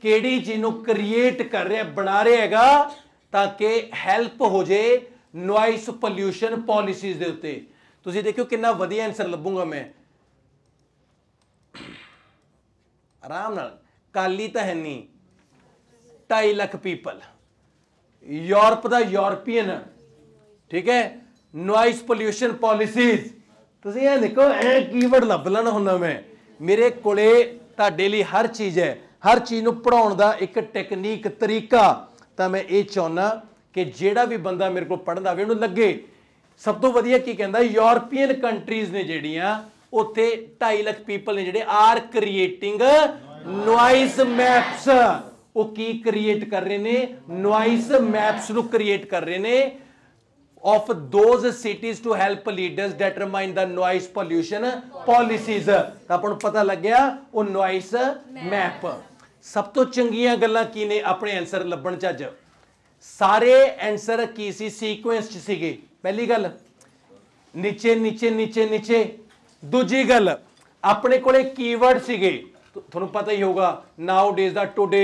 ਕਿਹੜੀ ਚੀਜ਼ ਨੂੰ ਕ੍ਰੀਏਟ ਕਰ ਰਿਹਾ ਬਣਾ ਰਿਹਾ ਹੈਗਾ ਤਾਂ ਕਿ ਹੈਲਪ ਹੋ ਜੇ ਨੋਇਸ ਪੋਲੂਸ਼ਨ ਪਾਲਿਸੀਜ਼ ਦੇ ਉੱਤੇ ਤੁਸੀਂ ਦੇਖਿਓ ਕਿੰਨਾ ਵਧੀਆ ਆਨਸਰ ਲੱਭੂਗਾ ਮੈਂ ਆਰਾਮ ਨਾਲ ਕਾਲੀ ਤਾਂ ਹੈ ਨਹੀਂ 2.5 ਲੱਖ ਪੀਪਲ ਯੂਰਪ ਦਾ ਯੂਰਪੀਅਨ ਠੀਕ ਹੈ ਨੋਇਸ ਪੋਲੂਸ਼ਨ ਪਾਲਿਸੀਜ਼ ਤੁਸੀਂ ਇਹ ਦੇਖੋ ਇਹ ਕੀਵਰਡ ਲੱਭ ਲੈਣਾ ਹੁੰਦਾ ਮੈਂ ਮੇਰੇ ਕੋਲੇ ਤੁਹਾਡੇ ਲਈ ਹਰ ਚੀਜ਼ ਹੈ ਹਰ ਚੀਜ਼ ਨੂੰ ਪੜਾਉਣ ਦਾ ਇੱਕ ਟੈਕਨੀਕ ਤਰੀਕਾ ਤਾਂ ਮੈਂ ਇਹ ਚਾਹੁੰਦਾ ਕਿ ਜਿਹੜਾ ਵੀ ਬੰਦਾ ਮੇਰੇ ਕੋਲ ਪੜਨ ਆਵੇ ਉਹਨੂੰ ਲੱਗੇ ਸਭ ਤੋਂ ਵਧੀਆ ਕੀ ਕਹਿੰਦਾ ਯੂਰੋਪੀਅਨ ਕੰਟਰੀਜ਼ ਨੇ ਜਿਹੜੀਆਂ ਉੱਥੇ 2.5 ਲੱਖ ਪੀਪਲ ਨੇ ਜਿਹੜੇ ਆਰ ਕ੍ਰੀਏਟਿੰਗ ਨੋਇਸ ਮੈਪਸ ਉਹ ਕੀ ਕ੍ਰੀਏਟ ਕਰ ਰਹੇ ਨੇ ਨੋਇਸ ਮੈਪਸ ਨੂੰ ਕ੍ਰੀਏਟ ਕਰ ਰਹੇ ਨੇ of those cities to help leaders determine the noise pollution policies ਤਾਂ ਆਪਾਂ ਨੂੰ ਪਤਾ ਲੱਗਿਆ ਉਹ noise ਮੈਪ ਸਭ ਤੋਂ ਚੰਗੀਆਂ ਗੱਲਾਂ ਕੀ ਨੇ ਆਪਣੇ ਆਨਸਰ ਲੱਭਣ ਚ ਅੱਜ ਸਾਰੇ ਆਨਸਰ ਕੀ ਸੀ ਸੀਕੁਐਂਸ ਚ ਸੀਗੇ ਪਹਿਲੀ ਗੱਲ ਨੀਚੇ ਨੀਚੇ ਨੀਚੇ ਨੀਚੇ ਦੂਜੀ ਗੱਲ ਆਪਣੇ ਕੋਲੇ ਕੀਵਰਡ ਸੀਗੇ ਤੁਹਾਨੂੰ ਪਤਾ ਹੀ ਹੋਗਾ ਨਾਓ ਡੇਜ਼ ਦਾ ਟੁਡੇ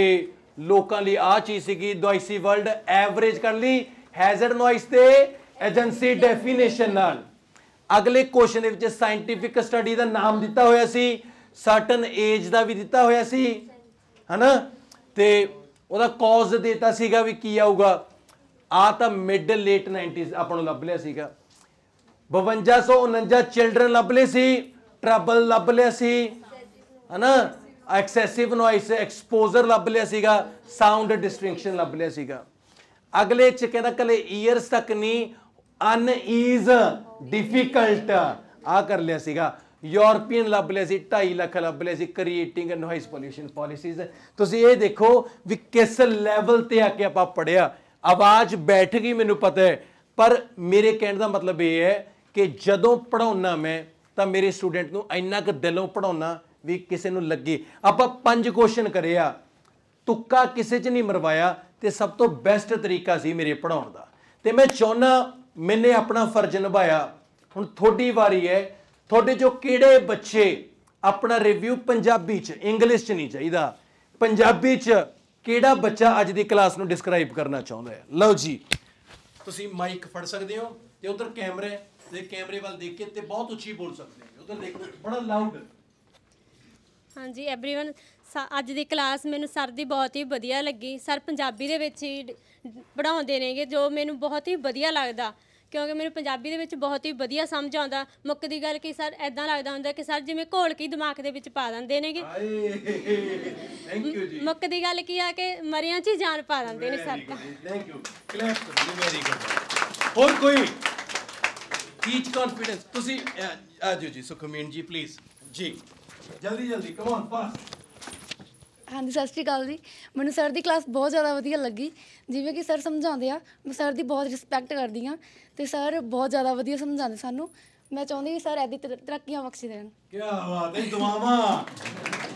ਲੋਕਾਂ ਲਈ ਆ ਚੀਜ਼ ਸੀਗੀ ਦਵਾਈਸੀ ਵਰਲਡ ਐਵਰੇਜ ਕਰ ਲਈ ਹੈਜ਼ਰਡ ਨੋਇਸ ਤੇ ਏਜੰਸੀ ਡੈਫੀਨੇਸ਼ਨ ਨਾਲ ਅਗਲੇ ਕੁਐਸਚਨ ਦੇ ਵਿੱਚ ਸਾਇੰਟੀਫਿਕ ਸਟੱਡੀ ਦਾ ਨਾਮ ਦਿੱਤਾ ਹੋਇਆ ਸੀ ਸਰਟਨ ਏਜ ਦਾ ਵੀ ਦਿੱਤਾ ਹੋਇਆ ਸੀ ਹਨਾ ਤੇ ਉਹਦਾ ਕੌਜ਼ ਦਿੱਤਾ ਸੀਗਾ ਵੀ ਕੀ ਆਊਗਾ ਆ ਤਾਂ ਮਿਡ ਲੇਟ 90s ਆਪਾਂ ਨੂੰ ਲੱਭ ਲਿਆ ਸੀਗਾ 5249 ਚਿਲड्रन ਲੱਭ ਲਏ ਸੀ ਟਰਬਲ ਲੱਭ ਲਿਆ ਸੀ ਹਨਾ ਐਕਸੈਸਿਵ ਨੋਇਸ ਐਕਸਪੋਜ਼ਰ ਲੱਭ ਲਿਆ ਸੀਗਾ ਸਾਊਂਡ ਡਿਸਟਿੰਕਸ਼ਨ ਲੱਭ ਲਿਆ ਸੀਗਾ ਅਗਲੇ ਚ ਕਹਿੰਦਾ ਕਲੇ ਇਅਰਸ ਤੱਕ ਨਹੀਂ ਅਨ ਇਜ਼ ਡਿਫਿਕਲਟ ਆ ਕਰ ਲਿਆ ਸੀਗਾ ਯੂਰੋਪੀਅਨ ਲੱਭ ਲਿਆ ਸੀ 2.5 ਲੱਖ ਲੱਭ ਲਿਆ ਸੀ ਕ੍ਰੀਏਟਿੰਗ ਨੋਇਸ ਪੋਲੂਸ਼ਨ ਪਾਲਿਸੀਜ਼ ਤੁਸੀਂ ਇਹ ਦੇਖੋ ਵੀ ਕਿਸ ਲੈਵਲ ਤੇ ਆ ਕੇ ਆਪਾਂ ਪੜਿਆ ਆਵਾਜ਼ ਬੈਠ ਗਈ ਮੈਨੂੰ ਪਤਾ ਹੈ ਪਰ ਮੇਰੇ ਕਹਿਣ ਦਾ ਮਤਲਬ ਇਹ ਹੈ ਕਿ ਜਦੋਂ ਪੜਾਉਣਾ ਮੈਂ ਤਾਂ ਮੇਰੇ ਸਟੂਡੈਂਟ ਨੂੰ ਇੰਨਾ ਕੁ ਦਿਲੋਂ ਪੜਾਉਣਾ ਵੀ ਕਿਸੇ ਨੂੰ ਲੱਗੇ ਆਪਾਂ ਪੰਜ ਕੁਐਸਚਨ ਕਰਿਆ ਤੁੱਕਾ ਕਿਸੇ 'ਚ ਨਹੀਂ ਮਰਵਾਇਆ ਤੇ ਸਭ ਤੋਂ ਬੈਸਟ ਤਰੀਕਾ ਸੀ ਮੇਰੇ ਪੜਾਉਣ ਦਾ ਤੇ ਮੈਂ ਚਾਹਨਾ ਮੈਨੇ ਆਪਣਾ ਫਰਜ਼ ਨਿਭਾਇਆ ਹੁਣ ਥੋੜੀ ਵਾਰੀ ਹੈ ਤੁਹਾਡੇ ਜੋ ਕਿਹੜੇ ਬੱਚੇ ਆਪਣਾ ਰਿਵਿਊ ਪੰਜਾਬੀ 'ਚ ਇੰਗਲਿਸ਼ 'ਚ ਨਹੀਂ ਚਾਹੀਦਾ ਪੰਜਾਬੀ 'ਚ ਕਿਹੜਾ ਬੱਚਾ ਅੱਜ ਦੀ ਕਲਾਸ ਨੂੰ ਡਿਸਕ੍ਰਾਈਬ ਕਰਨਾ ਚਾਹੁੰਦਾ ਹੈ ਲਓ ਜੀ ਤੁਸੀਂ ਮਾਈਕ ਫੜ ਸਕਦੇ ਹੋ ਤੇ ਉਧਰ ਕੈਮਰਾ ਤੇ ਕੈਮਰੇ ਵੱਲ ਦੇਖ ਕੇ ਤੇ ਬਹੁਤ ਉੱਚੀ ਬੋਲ ਸਕਦੇ ਹੋ ਉਧਰ ਦੇਖੋ ਬੜਾ ਲਾਊਡ ਹਾਂਜੀ एवरीवन ਅੱਜ ਦੀ ਕਲਾਸ ਮੈਨੂੰ ਸਰ ਦੀ ਬਹੁਤ ਹੀ ਵਧੀਆ ਲੱਗੀ ਸਰ ਪੰਜਾਬੀ ਦੇ ਵਿੱਚ ਹੀ ਪੜਾਉਂਦੇ ਨੇਗੇ ਜੋ ਮੈਨੂੰ ਬਹੁਤ ਹੀ ਵਧੀਆ ਲੱਗਦਾ ਕਿਉਂਕਿ ਮੈਨੂੰ ਪੰਜਾਬੀ ਦੇ ਵਿੱਚ ਬਹੁਤ ਹੀ ਵਧੀਆ ਸਮਝ ਆਉਂਦਾ ਮੁੱਕ ਦੀ ਗੱਲ ਕੀ ਸਰ ਐਦਾਂ ਲੱਗਦਾ ਹੁੰਦਾ ਕਿ ਸਰ ਜਿਵੇਂ ਘੋਲ ਕੀ ਦਿਮਾਗ ਦੇ ਵਿੱਚ ਪਾ ਦਿੰਦੇ ਨੇਗੇ ਥੈਂਕ ਯੂ ਜੀ ਮੁੱਕ ਦੀ ਗੱਲ ਕੀ ਆ ਕਿ ਮਰਿਆਂ 'ਚ ਹੀ ਜਾਨ ਪਾ ਦਿੰਦੇ ਨੇ sir thank you clap very good ਹੋਰ ਕੋਈ ਟੀਚ ਕੌਨਫੀਡੈਂਸ ਤੁਸੀਂ ਆ ਜਿਓ ਜੀ ਸੁਖਮੀਨ ਜੀ ਪਲੀਜ਼ ਜੀ ਜਲਦੀ ਜਲਦੀ ਕਮ ਔਨ ਫਾਸਟ ਹਾਂਜੀ ਸਤਿ ਸ਼੍ਰੀ ਅਕਾਲ ਜੀ ਮੈਨੂੰ ਸਰ ਦੀ ਕਲਾਸ ਬਹੁਤ ਜ਼ਿਆਦਾ ਵਧੀਆ ਲੱਗੀ ਜਿਵੇਂ ਕਿ ਸਰ ਸਮਝਾਉਂਦੇ ਆ ਮੈਂ ਸਰ ਦੀ ਬਹੁਤ ਰਿਸਪੈਕਟ ਕਰਦੀ ਆ ਤੇ ਸਰ ਬਹੁਤ ਜ਼ਿਆਦਾ ਵਧੀਆ ਸਮਝਾਉਂਦੇ ਸਾਨੂੰ ਮੈਂ ਚਾਹੁੰਦੀ ਸਰ ਐਦੀ ਤਰੱਕੀਆਂ ਬਖਸ਼ੀ ਦੇਣ ਕੀ ਬਾਤ ਹੈ ਦੁਆਵਾਂ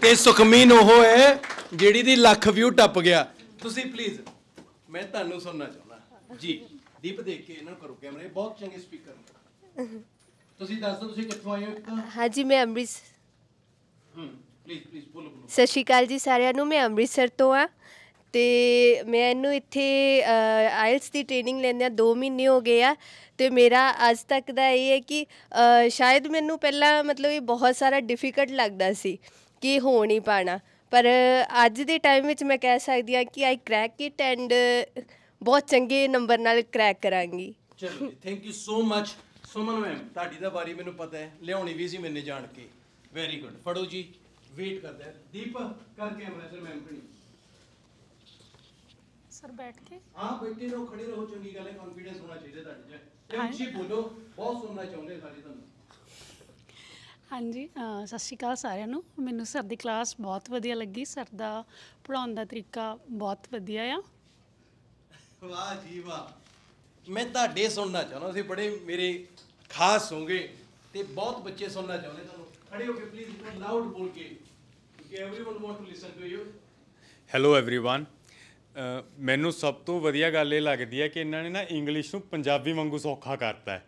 ਤੇ ਸੁਖਮੀਨ ਉਹ ਹੈ ਜਿਹੜੀ ਦੀ ਲੱਖ ਵਿਊ ਟੱਪ ਗਿਆ ਤੁਸੀਂ ਪਲੀਜ਼ ਮੈਂ ਤੁਹਾਨੂੰ ਸੁਣਨਾ ਚਾਹੁੰਦਾ ਜੀ ਦੀਪ ਦੇਖ ਕੇ ਇਹਨਾਂ ਨੂੰ ਕਰੋ ਕੈਮਰੇ ਬਹੁਤ ਚੰਗੇ ਸਪੀਕਰ ਨੇ ਤੁਸੀਂ ਦੱਸੋ ਤੁਸੀਂ ਕਿੱਥੋਂ ਆਏ ਹੋ ਹਾਂਜੀ ਮੈਂ ਅੰਮ੍ਰਿਤਸਰ ਪਲੀਜ਼ ਪਲੀਜ਼ ਬੋਲੋ ਬੋਲੋ ਸਤਿ ਸ਼੍ਰੀ ਅਕਾਲ ਜੀ ਸਾਰਿਆਂ ਨੂੰ ਮੈਂ ਅੰਮ੍ਰਿਤਸਰ ਤੋਂ ਆ ਤੇ ਮੈਨੂੰ ਇੱਥੇ ਆਇਲਸ ਦੀ ਟ੍ਰੇਨਿੰਗ ਲੈਂਦਿਆਂ 2 ਮਹੀਨੇ ਹੋ ਗਏ ਆ ਤੇ ਮੇਰਾ ਅੱਜ ਤੱਕ ਦਾ ਇਹ ਹੈ ਕਿ ਸ਼ਾਇਦ ਮੈਨੂੰ ਪਹਿਲਾਂ ਮਤਲਬ ਇਹ ਬਹੁਤ ਸਾਰਾ ਡਿਫਿਕਲਟ ਲੱਗਦਾ ਸੀ ਕਿ ਹੋ ਨਹੀਂ ਪਾਣਾ ਪਰ ਅੱਜ ਦੇ ਟਾਈਮ ਵਿੱਚ ਮੈਂ ਕਹਿ ਸਕਦੀ ਆ ਕਿ ਆਈ ਕ੍ਰੈਕ ਇਟ ਐਂਡ ਬਹੁਤ ਚੰਗੇ ਨੰਬਰ ਨਾਲ ਕ੍ਰੈਕ ਕਰਾਂਗੀ ਚਲੋ thank you so much Suman ma'am ਤੁਹਾਡੀ ਦਾ ਵਾਰੀ ਮੈਨੂੰ ਪਤਾ ਹੈ ਲਿਆਉਣੀ ਵੀ ਸੀ ਮੈਨੇ ਜਾਣ ਕੇ ਵੈਰੀ ਗੁੱਡ ਫੜੋ ਜੀ ਵੇਟ ਕਰਦਾ ਹੈ। ਦੀਪ ਕਰ ਕੈਮਰਾ ਸਰ ਮੈਮ ਖੜੀ ਸਰ ਬੈਠ ਕੇ ਹਾਂ ਬੈਠੇ ਰਹੋ ਖੜੇ ਰਹੋ ਚੰਗੀ ਗੱਲ ਹੈ ਕੰਫੀਡੈਂਸ ਹੋਣਾ ਚਾਹੀਦਾ ਤੁਹਾਡੇ 'ਚ ਤੁਸੀਂ ਜੀ ਬੋਲੋ ਬਹੁਤ ਸੁਣਨਾ ਚਾਹੁੰਦੇ ਸਾਰੇ ਤੁਹਾਨੂੰ ਹਾਂਜੀ ਸਤਿ ਸ਼੍ਰੀ ਅਕਾਲ ਸਾਰਿਆਂ ਨੂੰ ਮੈਨੂੰ ਸਰ ਦੀ ਕਲਾਸ ਬਹੁਤ ਵਧੀਆ ਲੱਗੀ ਸਰ ਦਾ ਪੜਾਉਣ ਦਾ ਤਰੀਕਾ ਬਹੁਤ ਵਧੀਆ ਆ ਵਾਹ ਜੀ ਵਾਹ ਮੈਂ ਤੁਹਾਡੇ ਸੁਣਨਾ ਚਾਹੁੰਦਾ ਸੀ ਬੜੇ ਮੇਰੇ ਖਾਸ ਹੋਗੇ ਤੇ ਬਹੁਤ ਬੱਚੇ ਸੁਣਨਾ ਚਾਹੁੰਦੇ ਤੁਹਾਨੂੰ ਖੜੇ ਹੋ ਕੇ ਪਲੀਜ਼ ਲਾਊਡ ਬੋਲ ਕੇ ਕਿ everyone want to listen to you hello everyone ਮੈਨੂੰ ਸਭ ਤੋਂ ਵਧੀਆ ਗੱਲ ਇਹ ਲੱਗਦੀ ਹੈ ਕਿ ਇਹਨਾਂ ਨੇ ਨਾ ਇੰਗਲਿਸ਼ ਨੂੰ ਪੰਜਾਬੀ ਵਾਂਗੂ ਸੌਖਾ ਕਰਤਾ ਹੈ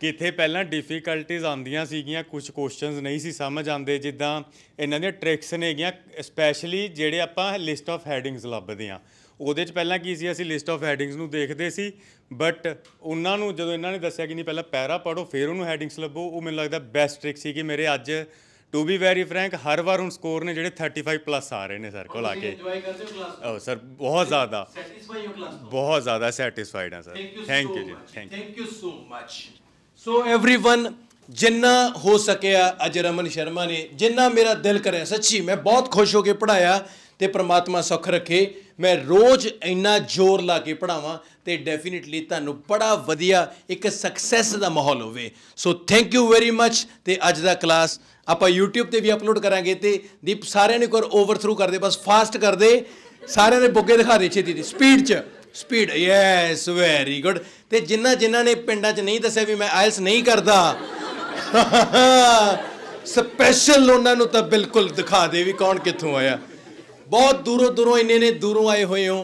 ਕਿਥੇ ਪਹਿਲਾਂ ਡਿਫਿਕਲਟੀਜ਼ ਆਉਂਦੀਆਂ ਸੀਗੀਆਂ ਕੁਝ ਕੁਐਸਚਨਸ ਨਹੀਂ ਸੀ ਸਮਝ ਆਉਂਦੇ ਜਿੱਦਾਂ ਇਹਨਾਂ ਦੀਆਂ ਟ੍ਰਿਕਸ ਨੇ ਹੈਗੀਆਂ ਸਪੈਸ਼ਲੀ ਜਿਹੜੇ ਆਪਾਂ ਲਿਸਟ ਆਫ ਹੈਡਿੰਗਸ ਲੱਭਦੇ ਆ ਉਹਦੇ 'ਚ ਪਹਿਲਾਂ ਕੀ ਸੀ ਅਸੀਂ ਲਿਸਟ ਆਫ ਹੈਡਿੰਗਸ ਨੂੰ ਦੇਖਦੇ ਸੀ ਬਟ ਉਹਨਾਂ ਨੂੰ ਜਦੋਂ ਇਹਨਾਂ ਨੇ ਦੱਸਿਆ ਕਿ ਨਹੀਂ ਪਹਿਲਾਂ ਪੈਰਾ ਪੜੋ ਫਿਰ ਉਹਨੂੰ ਹੈਡਿੰਗਸ ਲੱਭੋ ਉਹ ਮੈਨੂੰ ਲੱਗਦਾ ਬੈਸਟ ਟ੍ਰਿਕ ਸੀ ਕਿ ਮੇਰੇ ਅੱਜ ਟੂ ਬੀ ਵੈਰੀ ਫਰੈਂਕ ਹਰ ਵਾਰ ਹੁਣ ਸਕੋਰ ਨੇ ਜਿਹੜੇ 35 ਪਲੱਸ ਆ ਰਹੇ ਨੇ ਸਰ ਕੋਲ ਆ ਕੇ ਇੰਜੋਏ ਕਰਦੇ ਹੋ ਕਲਾਸ ਓ ਸਰ ਬਹੁਤ ਜ਼ਿਆਦਾ ਸੈਟੀਸਫਾਈ ਹੋ ਕਲਾਸ ਤੋਂ ਬਹੁਤ ਜ਼ਿਆਦਾ ਸੈਟੀਸਫਾਈਡ ਹਾਂ ਸਰ ਥੈਂਕ ਯੂ ਜੀ thank you so much so everyone ਜਿੰਨਾ ਹੋ ਸਕਿਆ ਅਜਰਮਨ ਸ਼ਰਮਾ ਨੇ ਜਿੰਨਾ ਮੇਰਾ ਦਿਲ ਕਰਿਆ ਸੱਚੀ ਮੈਂ ਬਹੁਤ ਖੁਸ਼ ਹੋ ਕੇ ਪੜਾਇਆ ਤੇ ਪ੍ਰਮਾਤਮਾ ਸੁਖ ਰੱਖੇ ਮੈਂ ਰੋਜ਼ ਇੰਨਾ ਜ਼ੋਰ ਲਾ ਕੇ ਪੜਾਵਾਂ ਤੇ ਡੈਫੀਨਿਟਲੀ ਤੁਹਾਨੂੰ ਬੜਾ ਵਧੀਆ ਇੱਕ ਸਕਸੈਸ ਦਾ ਮਾਹੌਲ ਹੋਵੇ so thank you very much ਤੇ ਅੱਜ ਦਾ ਕਲਾਸ ਆਪਾਂ YouTube ਤੇ ਵੀ ਅਪਲੋਡ ਕਰਾਂਗੇ ਤੇ ਦੀਪ ਸਾਰਿਆਂ ਨੇ ਕੋਰ ਓਵਰਥਰੂ ਕਰ ਦੇ ਬਸ ਫਾਸਟ ਕਰ ਦੇ ਸਾਰਿਆਂ ਨੇ ਬੁੱਗੇ ਦਿਖਾ ਦੇ ਛੇਤੀ ਦੀ ਸਪੀਡ 'ਚ ਸਪੀਡ ਯੈਸ ਵੈਰੀ ਗੁੱਡ ਤੇ ਜਿੰਨਾ ਜਿਨ੍ਹਾਂ ਨੇ ਪਿੰਡਾਂ 'ਚ ਨਹੀਂ ਦੱਸਿਆ ਵੀ ਮੈਂ ਆਇਲਸ ਨਹੀਂ ਕਰਦਾ ਸਪੈਸ਼ਲ *laughs* ਉਹਨਾਂ ਨੂੰ ਤਾਂ ਬਿਲਕੁਲ ਦਿਖਾ ਦੇ ਵੀ ਕੌਣ ਕਿੱਥੋਂ ਆਇਆ ਬਹੁਤ ਦੂਰੋਂ ਦੂਰੋਂ ਇੰਨੇ ਨੇ ਦੂਰੋਂ ਆਏ ਹੋਏ ਹੋ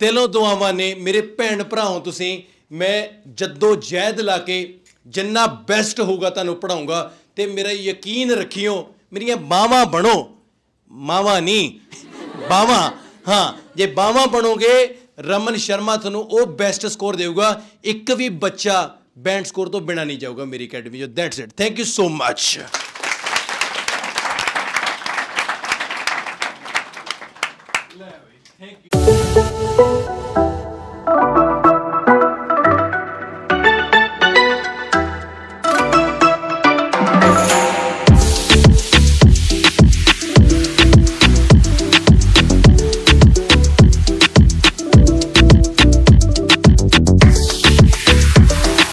ਦਿਲੋਂ ਦੁਆਵਾਂ ਨੇ ਮੇਰੇ ਭੈਣ ਭਰਾਓ ਤੁਸੀਂ ਮੈਂ ਜਦੋਂ ਜੈਦ ਲਾ ਕੇ ਜਿੰਨਾ ਬੈਸਟ ਹੋਊਗਾ ਤੁਹਾਨੂੰ ਪੜਾਉਂਗਾ ਤੇ ਮੇਰਾ ਯਕੀਨ ਰੱਖਿਓ ਮੇਰੀਆਂ ਬਾਵਾਂ ਬਣੋ ਮਾਵਾ ਨਹੀਂ ਬਾਵਾ ਹਾਂ ਜੇ ਬਾਵਾ ਬਣੋਗੇ ਰਮਨ ਸ਼ਰਮਾ ਤੁਹਾਨੂੰ ਉਹ ਬੈਸਟ ਸਕੋਰ ਦੇਊਗਾ ਇੱਕ ਵੀ ਬੱਚਾ ਬੈਂਡ ਸਕੋਰ ਤੋਂ ਬਿਨਾ ਨਹੀਂ ਜਾਊਗਾ ਮੇਰੀ ਅਕੈਡਮੀ ਜੋ that's it thank you so much